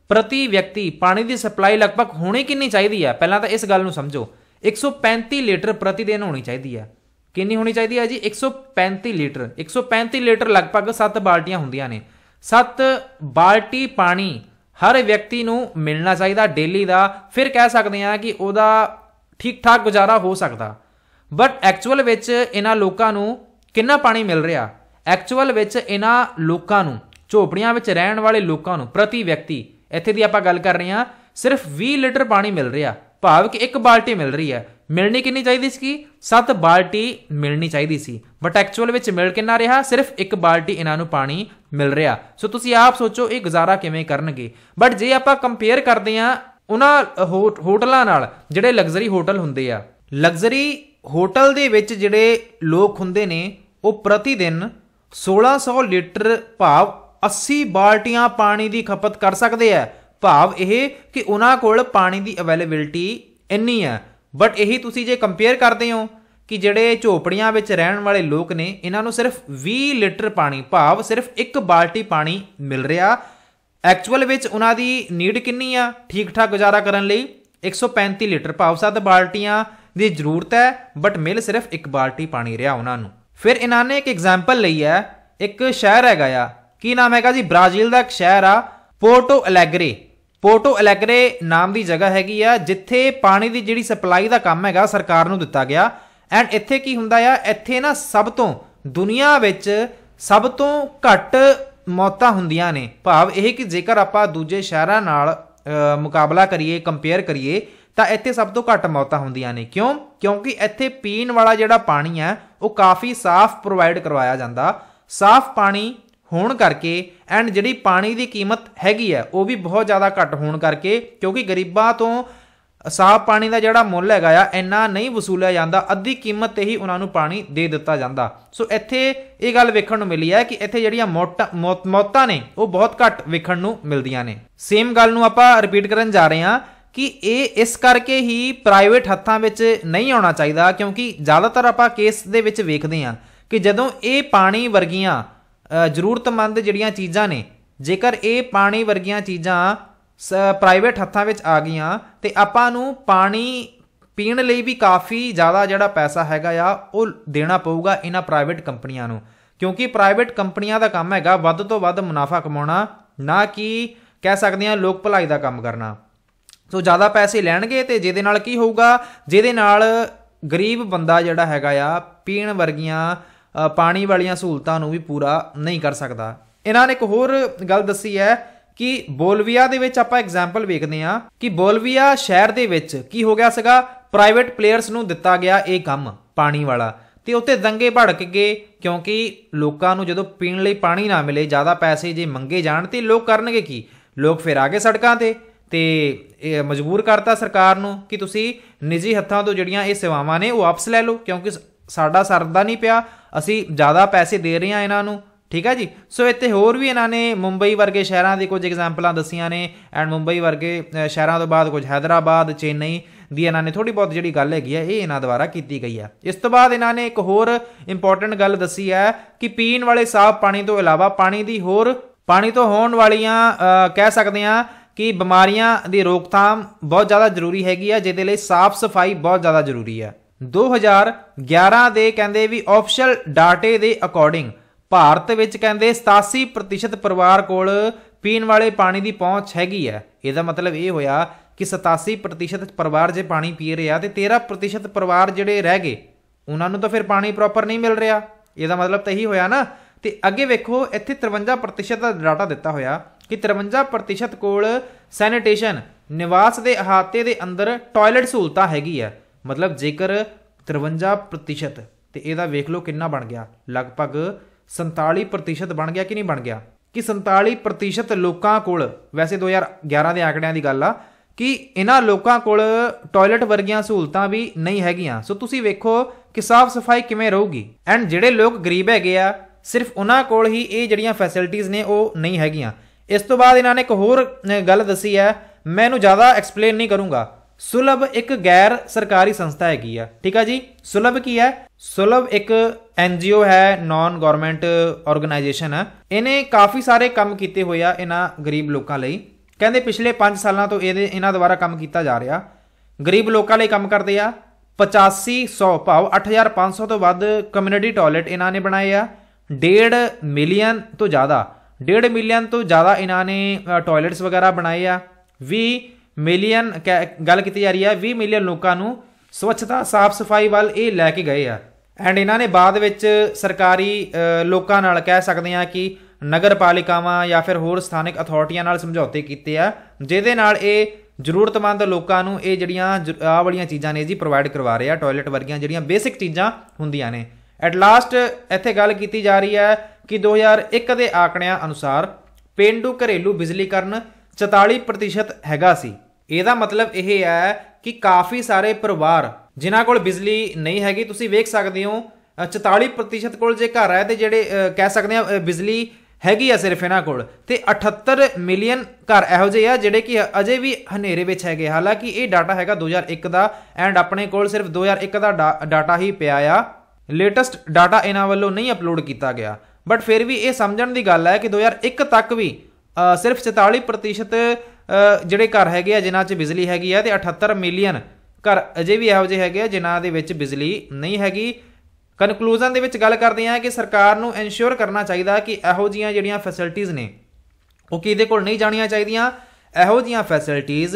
ਪ੍ਰਤੀ ਵਿਅਕਤੀ ਪਾਣੀ ਦੀ ਸਪਲਾਈ ਲਗਭਗ ਹੋਣੀ ਕਿੰਨੀ ਚਾਹੀਦੀ ਹੈ ਪਹਿਲਾਂ ਤਾਂ ਇਸ ਗੱਲ ਨੂੰ ਸਮਝੋ 135 ਲੀਟਰ ਪ੍ਰਤੀ ਦਿਨ ਹੋਣੀ ਚਾਹੀਦੀ ਹੈ ਕਿੰਨੀ ਹੋਣੀ ਚਾਹੀਦੀ ਹੈ ਜੀ 135 ਲੀਟਰ 135 ਲੀਟਰ ਲਗਭਗ 7 ਬਾਲਟੀਆਂ ਹੁੰਦੀਆਂ ਨੇ 7 ਬਾਲਟੀ ਪਾਣੀ ਹਰ ਵਿਅਕਤੀ ਨੂੰ ਮਿਲਣਾ ਚਾਹੀਦਾ ਡੇਲੀ ਦਾ ਫਿਰ ਕਹਿ ਸਕਦੇ ਹਾਂ ਕਿ ਉਹਦਾ ਠੀਕ ਠਾਕ ਗੁਜ਼ਾਰਾ ਹੋ ਸਕਦਾ ਬਟ ਐਕਚੁਅਲ ਵਿੱਚ ਇਹਨਾਂ ਲੋਕਾਂ ਨੂੰ ਕਿੰਨਾ ਪਾਣੀ ਮਿਲ ਰਿਹਾ ਐਕਚੁਅਲ ਵਿੱਚ ਇਹਨਾਂ ਲੋਕਾਂ ਨੂੰ ਝੋਪੜੀਆਂ ਵਿੱਚ ਰਹਿਣ ਵਾਲੇ ਲੋਕਾਂ ਨੂੰ ਪ੍ਰਤੀ ਵਿਅਕਤੀ ਇੱਥੇ ਦੀ ਆਪਾਂ ਗੱਲ ਕਰ ਰਹੇ ਹਾਂ ਸਿਰਫ 20 ਲੀਟਰ ਪਾਣੀ ਮਿਲ ਰਿਹਾ ਭਾਵ ਕਿ ਇੱਕ ਬਾਲਟੀ ਮਿਲ ਰਹੀ ਹੈ ਮਿਲਣੀ ਕਿੰਨੀ ਚਾਹੀਦੀ ਸੀ 7 ਬਾਲਟੀ ਮਿਲਣੀ ਚਾਹੀਦੀ ਸੀ ਬਟ ਐਕਚੁਅਲ ਵਿੱਚ ਮਿਲ ਕਿੰਨਾ ਰਿਹਾ ਸਿਰਫ ਇੱਕ ਬਾਲਟੀ ਇਹਨਾਂ ਨੂੰ ਪਾਣੀ ਮਿਲ ਰਿਹਾ ਸੋ ਤੁਸੀਂ ਆਪ ਸੋਚੋ ਇਹ ਗੁਜ਼ਾਰਾ ਕਿਵੇਂ ਕਰਨਗੇ ਬਟ ਜੇ ਆਪਾਂ ਕੰਪੇਅਰ ਕਰਦੇ ਹਾਂ ਉਹਨਾਂ ਹੋਟਲਾਂ ਨਾਲ ਜਿਹੜੇ ਲਗਜ਼ਰੀ ਹੋਟਲ ਹੁੰਦੇ ਆ ਲਗਜ਼ਰੀ ਹੋਟਲ ਦੇ ਵਿੱਚ ਜਿਹੜੇ ਲੋਕ ਹੁੰਦੇ ਨੇ ਉਹ ਪ੍ਰਤੀ ਦਿਨ 1600 ਲੀਟਰ ਭਾਵ 80 ਬਾਲਟੀਆਂ ਪਾਣੀ ਦੀ ਖਪਤ ਕਰ ਸਕਦੇ ਆ ਭਾਵ ਇਹ ਕਿ ਉਹਨਾਂ ਕੋਲ ਪਾਣੀ ਦੀ ਅਵੇਲੇਬਿਲਟੀ ਇੰਨੀ ਆ ਬਟ ਇਹੀ ਤੁਸੀਂ ਜੇ ਕੰਪੇਅਰ ਕਰਦੇ ਹੋ ਕਿ ਜਿਹੜੇ ਝੋਪੜੀਆਂ ਵਿੱਚ ਰਹਿਣ ਵਾਲੇ ਲੋਕ ਨੇ ਇਹਨਾਂ ਨੂੰ ਸਿਰਫ 20 ਲੀਟਰ ਪਾਣੀ ਭਾਵ ਸਿਰਫ ਇੱਕ ਬਾਲਟੀ ਪਾਣੀ ਮਿਲ ਰਿਹਾ ਐਕਚੁਅਲ ਵਿੱਚ ਉਹਨਾਂ ਦੀ ਨੀਡ ਕਿੰਨੀ ਆ ਠੀਕ ਠਾਕ ਗੁਜ਼ਾਰਾ ਕਰਨ ਲਈ 135 ਲੀਟਰ ਭਾਵ ਸੱਤ ਬਾਲਟੀਆਂ ਦੀ ਜ਼ਰੂਰਤ ਹੈ ਬਟ ਮਿਲ ਸਿਰਫ ਇੱਕ ਬਾਲਟੀ ਪਾਣੀ ਰਿਹਾ ਉਹਨਾਂ ਨੂੰ ਫਿਰ ਇਹਨਾਂ ਨੇ ਇੱਕ ਐਗਜ਼ਾਮਪਲ ਲਈ ਹੈ ਇੱਕ ਸ਼ਹਿਰ ਹੈਗਾ ਆ ਕੀ ਨਾਮ ਹੈਗਾ ਜੀ ਬ੍ਰਾਜ਼ੀਲ ਦਾ ਇੱਕ ਸ਼ਹਿਰ ਆ ਪੋਰਟੋ ਅਲੈਗਰੇ ਪੋਰਟੋ ਅਲੈਗਰੇ ਨਾਮ ਦੀ ਜਗ੍ਹਾ ਹੈਗੀ ਆ ਜਿੱਥੇ ਪਾਣੀ ਦੀ ਜਿਹੜੀ ਸਪਲਾਈ ਦਾ ਕੰਮ ਹੈਗਾ ਸਰਕਾਰ ਨੂੰ ਦਿੱਤਾ ਗਿਆ ਐਂਡ ਇੱਥੇ ਕੀ ਹੁੰਦਾ ਆ ਇੱਥੇ ਨਾ ਸਭ ਤੋਂ ਦੁਨੀਆ ਵਿੱਚ ਸਭ ਤੋਂ ਘੱਟ ਮੌਤਾਂ ਹੁੰਦੀਆਂ ਨੇ ਭਾਵ ਇਹ ਕਿ ਜੇਕਰ ਆਪਾਂ ਦੂਜੇ ਸ਼ਹਿਰਾਂ ਨਾਲ ਮੁਕਾਬਲਾ ਕਰੀਏ ਕੰਪੇਅਰ ਕਰੀਏ ਤਾਂ ਇੱਥੇ ਸਭ ਤੋਂ ਘੱਟ ਮੌਤਾਂ ਹੁੰਦੀਆਂ ਨੇ ਕਿਉਂ ਕਿਉਂਕਿ ਇੱਥੇ ਪੀਣ ਵਾਲਾ ਜਿਹੜਾ ਪਾਣੀ ਹੈ ਉਹ ਕਾਫੀ ਸਾਫ਼ ਪ੍ਰੋਵਾਈਡ ਕਰਵਾਇਆ ਜਾਂਦਾ ਸਾਫ਼ ਪਾਣੀ ਹੋਣ ਕਰਕੇ ਐਂਡ ਜਿਹੜੀ ਪਾਣੀ ਦੀ ਕੀਮਤ ਹੈਗੀ ਹੈ ਉਹ ਵੀ ਬਹੁਤ ਜ਼ਿਆਦਾ ਘੱਟ ਹੋਣ ਕਰਕੇ ਕਿਉਂਕਿ ਗਰੀਬਾਂ ਤੋਂ ਸਾਫ਼ ਪਾਣੀ ਦਾ ਜਿਹੜਾ ਮੁੱਲ ਹੈਗਾ ਆ ਇੰਨਾ ਨਹੀਂ ਵਸੂਲਿਆ ਜਾਂਦਾ ਅੱਧੀ ਕੀਮਤ ਤੇ ਹੀ ਉਹਨਾਂ ਨੂੰ ਪਾਣੀ ਦੇ ਦਿੱਤਾ ਜਾਂਦਾ ਸੋ ਇੱਥੇ ਇਹ ਗੱਲ ਵੇਖਣ ਨੂੰ ਮਿਲੀ ਹੈ ਕਿ ਇੱਥੇ ਜਿਹੜੀਆਂ ਮੌਤਾਂ ਨੇ ਉਹ ਬਹੁਤ ਘੱਟ ਵੇਖਣ ਨੂੰ ਮਿਲਦੀਆਂ ਨੇ ਸੇਮ ਗੱਲ ਨੂੰ ਆਪਾਂ ਰਿਪੀਟ ਕਰਨ ਜਾ ਰਹੇ ਹਾਂ ਕਿ ਇਹ ਇਸ ਕਰਕੇ ਹੀ ਪ੍ਰਾਈਵੇਟ ਹੱਥਾਂ ਵਿੱਚ ਨਹੀਂ ਆਉਣਾ ਚਾਹੀਦਾ ਕਿਉਂਕਿ ਜ਼ਿਆਦਾਤਰ ਆਪਾਂ ਕੇਸ ਦੇ ਵਿੱਚ ਵੇਖਦੇ ਹਾਂ ਕਿ ਜਦੋਂ ਇਹ ਪਾਣੀ ਵਰਗੀਆਂ ਜ਼ਰੂਰਤਮੰਦ ਜਿਹੜੀਆਂ ਚੀਜ਼ਾਂ ਨੇ ਜੇਕਰ ਇਹ ਪਾਣੀ ਵਰਗੀਆਂ ਚੀਜ਼ਾਂ ਪ੍ਰਾਈਵੇਟ ਹੱਥਾਂ ਵਿੱਚ ਆ ਗਈਆਂ ਤੇ ਆਪਾਂ ਨੂੰ ਪਾਣੀ ਪੀਣ ਲਈ ਵੀ ਕਾਫੀ ਜ਼ਿਆਦਾ ਜਿਹੜਾ ਪੈਸਾ ਹੈਗਾ ਆ ਉਹ ਦੇਣਾ ਪਊਗਾ ਇਹਨਾਂ ਪ੍ਰਾਈਵੇਟ ਕੰਪਨੀਆਂ ਨੂੰ ਕਿਉਂਕਿ ਪ੍ਰਾਈਵੇਟ ਕੰਪਨੀਆਂ ਦਾ ਕੰਮ ਹੈਗਾ ਵੱਧ ਤੋਂ ਵੱਧ ਮੁਨਾਫਾ ਕਮਾਉਣਾ ਨਾ ਕਿ ਕਹਿ ਸਕਦੇ ਆ ਲੋਕ ਭਲਾਈ ਦਾ ਕੰਮ ਕਰਨਾ ਸੋ ਜ਼ਿਆਦਾ ਪੈਸੇ ਲੈਣਗੇ ਤੇ ਜਿਹਦੇ ਨਾਲ ਕੀ ਹੋਊਗਾ ਜਿਹਦੇ ਨਾਲ ਗਰੀਬ ਬੰਦਾ ਜਿਹੜਾ ਹੈਗਾ ਆ ਪੀਣ ਵਰਗੀਆਂ ਪਾਣੀ ਵਾਲੀਆਂ ਸਹੂਲਤਾਂ ਨੂੰ ਵੀ ਪੂਰਾ ਨਹੀਂ ਕਰ ਸਕਦਾ ਇਹਨਾਂ ਨੇ ਇੱਕ ਹੋਰ ਗੱਲ ਦੱਸੀ ਹੈ ਕਿ ਬੋਲਵੀਆ ਦੇ ਵਿੱਚ ਆਪਾਂ ਐਗਜ਼ਾਮਪਲ ਵੇਖਦੇ ਆ ਕਿ ਬੋਲਵੀਆ ਸ਼ਹਿਰ ਦੇ ਵਿੱਚ ਕੀ ਹੋ ਗਿਆ ਸੀਗਾ ਪ੍ਰਾਈਵੇਟ ਪਲੇਅਰਸ ਨੂੰ ਦਿੱਤਾ ਗਿਆ ਇਹ ਕੰਮ ਪਾਣੀ ਵਾਲਾ ਤੇ ਉੱਤੇ ਦੰਗੇ ਭੜਕ ਗਏ ਕਿਉਂਕਿ ਲੋਕਾਂ ਨੂੰ ਜਦੋਂ ਪੀਣ ਲਈ ਪਾਣੀ ਨਾ ਮਿਲੇ ਜ਼ਿਆਦਾ ਪੈਸੇ ਜੇ ਮੰਗੇ ਜਾਣ ਤੇ ਲੋਕ ਕਰਨਗੇ ਕੀ ਲੋਕ ਫਿਰ ਆਗੇ ਸੜਕਾਂ ਤੇ ਤੇ ਮਜਬੂਰ ਕਰਤਾ ਸਰਕਾਰ ਨੂੰ ਕਿ ਤੁਸੀਂ ਨਿੱਜੀ ਹੱਥਾਂ ਤੋਂ ਜਿਹੜੀਆਂ ਇਹ ਸੇਵਾਵਾਂ ਨੇ ਉਹ ਵਾਪਸ ਲੈ ਲਓ ਕਿਉਂਕਿ ਸਾਡਾ ਸਰਦਾ ਨਹੀਂ ਪਿਆ ਅਸੀਂ ਜ਼ਿਆਦਾ ਪੈਸੇ ਦੇ ਰਹੇ ਹਾਂ ਇਹਨਾਂ ਨੂੰ ਠੀਕ ਹੈ ਜੀ ਸੋ ਇੱਥੇ ਹੋਰ ਵੀ ਇਹਨਾਂ ਨੇ ਮੁੰਬਈ ਵਰਗੇ ਸ਼ਹਿਰਾਂ ਦੀ ਕੁਝ ਐਗਜ਼ਾਮਪਲਾਂ ਦਸੀਆਂ ਨੇ ਐਂਡ ਮੁੰਬਈ ਵਰਗੇ ਸ਼ਹਿਰਾਂ ਤੋਂ ਬਾਅਦ ਕੁਝ ਹైదరాబాద్ ਚੇਨਈ ਦੀ ਇਹਨਾਂ ਨੇ ਥੋੜੀ ਬਹੁਤ ਜਿਹੜੀ ਗੱਲ ਹੈਗੀ ਹੈ ਇਹ ਇਹਨਾਂ ਦੁਆਰਾ ਕੀਤੀ ਗਈ ਹੈ ਇਸ ਤੋਂ ਬਾਅਦ ਇਹਨਾਂ ਨੇ ਇੱਕ ਹੋਰ ਇੰਪੋਰਟੈਂਟ ਗੱਲ ਦੱਸੀ ਹੈ ਕਿ ਪੀਣ ਵਾਲੇ ਸਾਫ਼ ਪਾਣੀ ਤੋਂ ਇਲਾਵਾ ਪਾਣੀ ਦੀ ਹੋਰ ਪਾਣੀ ਤੋਂ ਹੋਣ ਵਾਲੀਆਂ ਕਹਿ ਸਕਦੇ ਆ ਕਿ ਬਿਮਾਰੀਆਂ ਦੀ ਰੋਕਥਾਮ ਬਹੁਤ ਜ਼ਿਆਦਾ ਜ਼ਰੂਰੀ ਹੈਗੀ ਆ ਜਿਹਦੇ ਲਈ ਸਾਫ਼ ਸਫਾਈ ਬਹੁਤ ਜ਼ਿਆਦਾ ਜ਼ਰੂਰੀ ਆ 2011 ਦੇ ਕਹਿੰਦੇ ਵੀ ਆਫੀਸ਼ੀਅਲ ਡਾਟੇ ਦੇ ਅਕੋਰਡਿੰਗ ਭਾਰਤ ਵਿੱਚ ਕਹਿੰਦੇ 87% ਪਰਿਵਾਰ ਕੋਲ ਪੀਣ ਵਾਲੇ ਪਾਣੀ ਦੀ ਪਹੁੰਚ ਹੈਗੀ ਆ ਇਹਦਾ ਮਤਲਬ ਇਹ ਹੋਇਆ ਕਿ 87% ਪਰਿਵਾਰ ਜੇ ਪਾਣੀ ਪੀ ਰਿਹਾ ਤੇ 13% ਪਰਿਵਾਰ ਜਿਹੜੇ ਰਹਿ ਗਏ ਉਹਨਾਂ ਨੂੰ ਤਾਂ ਫਿਰ ਪਾਣੀ ਪ੍ਰੋਪਰ ਨਹੀਂ ਮਿਲ ਰਿਹਾ ਇਹਦਾ ਮਤਲਬ ਤਾਂ ਇਹੀ ਹੋਇਆ ਨਾ ਤੇ ਅੱਗੇ ਵੇਖੋ ਇੱਥੇ 53% ਦਾ ਡਾਟਾ ਦਿੱਤਾ ਹੋਇਆ ਕਿ 53% ਕੋਲ ਸੈਨੀਟੇਸ਼ਨ ਨਿਵਾਸ ਦੇ ਹਾਤੇ ਦੇ ਅੰਦਰ ਟਾਇਲਟ ਸਹੂਲਤਾ ਹੈਗੀ ਆ ਮਤਲਬ ਜੇਕਰ 53% ਤੇ ਇਹਦਾ ਵੇਖ ਲਓ ਕਿੰਨਾ ਬਣ ਗਿਆ ਲਗਭਗ 47% ਬਣ ਗਿਆ ਕਿ ਨਹੀਂ ਬਣ ਗਿਆ ਕਿ 47% ਲੋਕਾਂ ਕੋਲ ਵੈਸੇ 2011 ਦੇ ਆਕੜਿਆਂ ਦੀ ਗੱਲ ਆ ਕਿ ਇਹਨਾਂ ਲੋਕਾਂ ਕੋਲ ਟਾਇਲਟ ਵਰਗੀਆਂ ਸਹੂਲਤਾਂ ਵੀ ਨਹੀਂ ਹੈਗੀਆਂ ਸੋ ਤੁਸੀਂ ਵੇਖੋ ਕਿ ਸਾਫ਼ ਸਫਾਈ ਕਿਵੇਂ ਰਹੂਗੀ ਐਂਡ ਜਿਹੜੇ ਲੋਕ ਗਰੀਬ ਹੈਗੇ ਆ ਸਿਰਫ ਉਹਨਾਂ ਕੋਲ ਹੀ ਇਹ ਜਿਹੜੀਆਂ ਫੈਸਿਲਿਟੀਆਂ ਨੇ ਉਹ ਨਹੀਂ ਹੈਗੀਆਂ ਇਸ ਤੋਂ ਬਾਅਦ ਇਹਨਾਂ ਨੇ ਇੱਕ ਹੋਰ ਗੱਲ ਦੱਸੀ ਹੈ ਮੈਂ ਇਹਨੂੰ ਜ਼ਿਆਦਾ ਐਕਸਪਲੇਨ ਨਹੀਂ ਕਰੂੰਗਾ ਸੁਲਭ ਇੱਕ ਗੈਰ ਸਰਕਾਰੀ ਸੰਸਥਾ ਹੈਗੀ ਆ ਠੀਕ ਆ ਜੀ ਸੁਲਭ ਕੀ ਹੈ ਸੁਲਭ ਇੱਕ ਐਨ ਹੈ ਨਾਨ ਗਵਰਨਮੈਂਟ ਆਰਗੇਨਾਈਜੇਸ਼ਨ ਹੈ ਇਹਨੇ ਕਾਫੀ ਸਾਰੇ ਕੰਮ ਕੀਤੇ ਹੋਏ ਆ ਇਹਨਾਂ ਗਰੀਬ ਲੋਕਾਂ ਲਈ ਕਹਿੰਦੇ ਪਿਛਲੇ 5 ਸਾਲਾਂ ਤੋਂ ਇਹਦੇ ਇਹਨਾਂ ਦੁਆਰਾ ਕੰਮ ਕੀਤਾ ਜਾ ਰਿਹਾ ਗਰੀਬ ਲੋਕਾਂ ਲਈ ਕੰਮ ਕਰਦੇ ਆ 8500 ਭਾਵ 8500 ਤੋਂ ਵੱਧ ਕਮਿਊਨਿਟੀ ਟਾਇਲਟ ਇਹਨਾਂ ਨੇ ਬਣਾਏ ਆ 1.5 ਮਿਲੀਅਨ ਤੋਂ ਜ਼ਿਆਦਾ 1.5 ਮਿਲੀਅਨ ਤੋਂ ਜ਼ਿਆਦਾ ਇਹਨਾਂ ਨੇ ਟਾਇਲਟਸ ਵਗੈਰਾ ਬਣਾਏ ਆ 20 ਮਿਲੀਅਨ ਗੱਲ ਕੀਤੀ ਜਾ ਰਹੀ ਹੈ 20 ਮਿਲੀਅਨ ਲੋਕਾਂ ਨੂੰ ਸਵੱਛਤਾ ਸਾਫ਼ ਸਫਾਈ ਵੱਲ ਇਹ ਲੈ ਕੇ ਗਏ ਆ ਐਂਡ ਇਹਨਾਂ ਨੇ ਬਾਅਦ ਵਿੱਚ ਸਰਕਾਰੀ ਲੋਕਾਂ ਨਾਲ ਕਹਿ ਸਕਦੇ ਆ ਕਿ ਨਗਰਪਾਲਿਕਾਵਾਂ ਜਾਂ ਫਿਰ ਹੋਰ ਸਥਾਨਿਕ ਅਥਾਰਟੀਆਂ ਨਾਲ ਸਮਝੌਤੇ ਕੀਤੇ ਆ ਜਿਹਦੇ ਨਾਲ ਇਹ ਜ਼ਰੂਰਤਮੰਦ ਲੋਕਾਂ ਨੂੰ ਇਹ ਜਿਹੜੀਆਂ ਆ ਵਾਲੀਆਂ ਚੀਜ਼ਾਂ ਨੇ ਜੀ ਪ੍ਰੋਵਾਈਡ ਕਰਵਾ ਰਹੇ ਆ ਟਾਇਲਟ ਵਰਗੀਆਂ ਜਿਹੜੀਆਂ ਬੇਸਿਕ ਚੀਜ਼ਾਂ ਹੁੰਦੀਆਂ ਨੇ ਐਟ ਲਾਸਟ ਇੱਥੇ ਗੱਲ ਕੀਤੀ ਜਾ ਰਹੀ ਹੈ ਕਿ 2001 ਦੇ ਆਕੜਿਆਂ ਅਨੁਸਾਰ ਪਿੰਡੂ ਘਰੇਲੂ ਬਿਜਲੀਕਰਨ 44% ਹੈਗਾ ਸੀ ਇਹਦਾ ਮਤਲਬ ਇਹ ਹੈ ਕਿ ਕਾਫੀ ਸਾਰੇ ਪਰਿਵਾਰ ਜਿਨ੍ਹਾਂ ਕੋਲ ਬਿਜਲੀ ਨਹੀਂ ਹੈਗੀ ਤੁਸੀਂ ਵੇਖ ਸਕਦੇ ਹੋ 44% ਕੋਲ ਜੇ ਘਰ ਹੈ ਤੇ ਜਿਹੜੇ ਕਹਿ ਸਕਦੇ ਆ ਬਿਜਲੀ ਹੈਗੀ ਆ ਸਿਰਫ ਇਹਨਾਂ ਕੋਲ ਤੇ 78 ਮਿਲੀਅਨ ਘਰ ਇਹੋ ਜਿਹੇ ਆ ਜਿਹੜੇ ਕਿ ਅਜੇ ਵੀ ਹਨੇਰੇ ਵਿੱਚ ਹੈਗੇ ਹਾਲਾਂਕਿ ਇਹ ਡਾਟਾ ਹੈਗਾ 2001 ਦਾ ਐਂਡ ਆਪਣੇ ਕੋਲ ਸਿਰਫ 2001 ਦਾ ਡਾਟਾ ਹੀ ਪਿਆ ਆ ਲੇਟੈਸਟ ਡਾਟਾ ਇਹਨਾਂ ਵੱਲੋਂ ਨਹੀਂ ਅਪਲੋਡ ਕੀਤਾ ਗਿਆ ਬਟ ਫਿਰ ਵੀ ਇਹ ਸਮਝਣ ਦੀ ਗੱਲ ਹੈ ਕਿ 2001 ਤੱਕ ਵੀ ਸਿਰਫ 44% ਜਿਹੜੇ ਘਰ ਹੈਗੇ ਆ ਜਿਨ੍ਹਾਂ 'ਚ ਬਿਜਲੀ ਹੈਗੀ ਆ ਤੇ 78 ਮਿਲੀਅਨ ਘਰ ਅਜੇ ਵੀ ਇਹੋ ਜਿਹੇ ਹੈਗੇ ਆ ਜਿਨ੍ਹਾਂ ਦੇ ਵਿੱਚ ਬਿਜਲੀ ਨਹੀਂ ਹੈਗੀ ਕਨਕਲੂਜਨ ਦੇ ਵਿੱਚ ਗੱਲ ਕਰਦੇ ਆ ਕਿ ਸਰਕਾਰ ਨੂੰ ਇਨਸ਼ੋਰ ਕਰਨਾ ਚਾਹੀਦਾ ਕਿ ਇਹੋ ਜੀਆਂ ਜਿਹੜੀਆਂ ਫੈਸਿਲਿਟੀਆਂ ਨੇ ਉਹ ਕਿਹਦੇ ਕੋਲ ਨਹੀਂ ਜਾਣੀਆਂ ਚਾਹੀਦੀਆਂ ਇਹੋ ਜੀਆਂ ਫੈਸਿਲਿਟੀਆਂ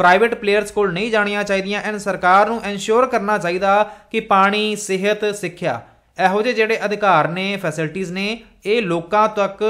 ਪ੍ਰਾਈਵੇਟ ਪਲੇਅਰਸ ਕੋਲ ਨਹੀਂ ਜਾਣੀਆਂ ਚਾਹੀਦੀਆਂ ਐਂ ਸਰਕਾਰ ਨੂੰ ਐਨਸ਼ੋਰ ਕਰਨਾ ਚਾਹੀਦਾ ਕਿ ਪਾਣੀ ਸਿਹਤ ਸਿੱਖਿਆ ਇਹੋ ਜਿਹੇ ਜਿਹੜੇ ਅਧਿਕਾਰ ਨੇ ਫੈਸਿਲਿਟੀਆਂ ਨੇ ਇਹ ਲੋਕਾਂ ਤੱਕ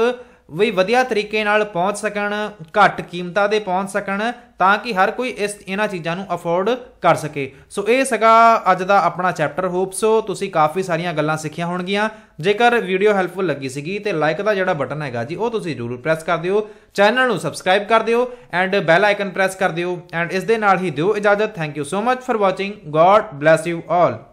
ਵੀ ਵਧੀਆ ਤਰੀਕੇ ਨਾਲ ਪਹੁੰਚ ਸਕਣ ਘੱਟ ਕੀਮਤਾਂ ਦੇ ਪਹੁੰਚ ਸਕਣ ਤਾਂ ਕਿ ਹਰ ਕੋਈ ਇਸ ਇਹਨਾਂ ਚੀਜ਼ਾਂ ਨੂੰ ਅਫੋਰਡ ਕਰ ਸਕੇ ਸੋ ਇਹ ਸਗਾ ਅੱਜ ਦਾ ਆਪਣਾ ਚੈਪਟਰ ਹੋਪ ਸੋ ਤੁਸੀਂ ਕਾਫੀ ਸਾਰੀਆਂ ਗੱਲਾਂ ਸਿੱਖੀਆਂ ਹੋਣਗੀਆਂ ਜੇਕਰ ਵੀਡੀਓ ਹੈਲਪਫੁਲ ਲੱਗੀ ਸੀਗੀ ਤੇ ਲਾਈਕ ਦਾ ਜਿਹੜਾ ਬਟਨ ਹੈਗਾ ਜੀ ਉਹ ਤੁਸੀਂ ਜ਼ਰੂਰ ਪ੍ਰੈਸ ਕਰ ਦਿਓ ਚੈਨਲ ਨੂੰ ਸਬਸਕ੍ਰਾਈਬ ਕਰ ਦਿਓ ਐਂਡ ਬੈਲ ਆਈਕਨ ਪ੍ਰੈਸ ਕਰ ਦਿਓ ਐਂਡ ਇਸ ਦੇ ਨਾਲ ਹੀ ਦਿਓ ਇਜਾਜ਼ਤ thank you so much for watching God bless you all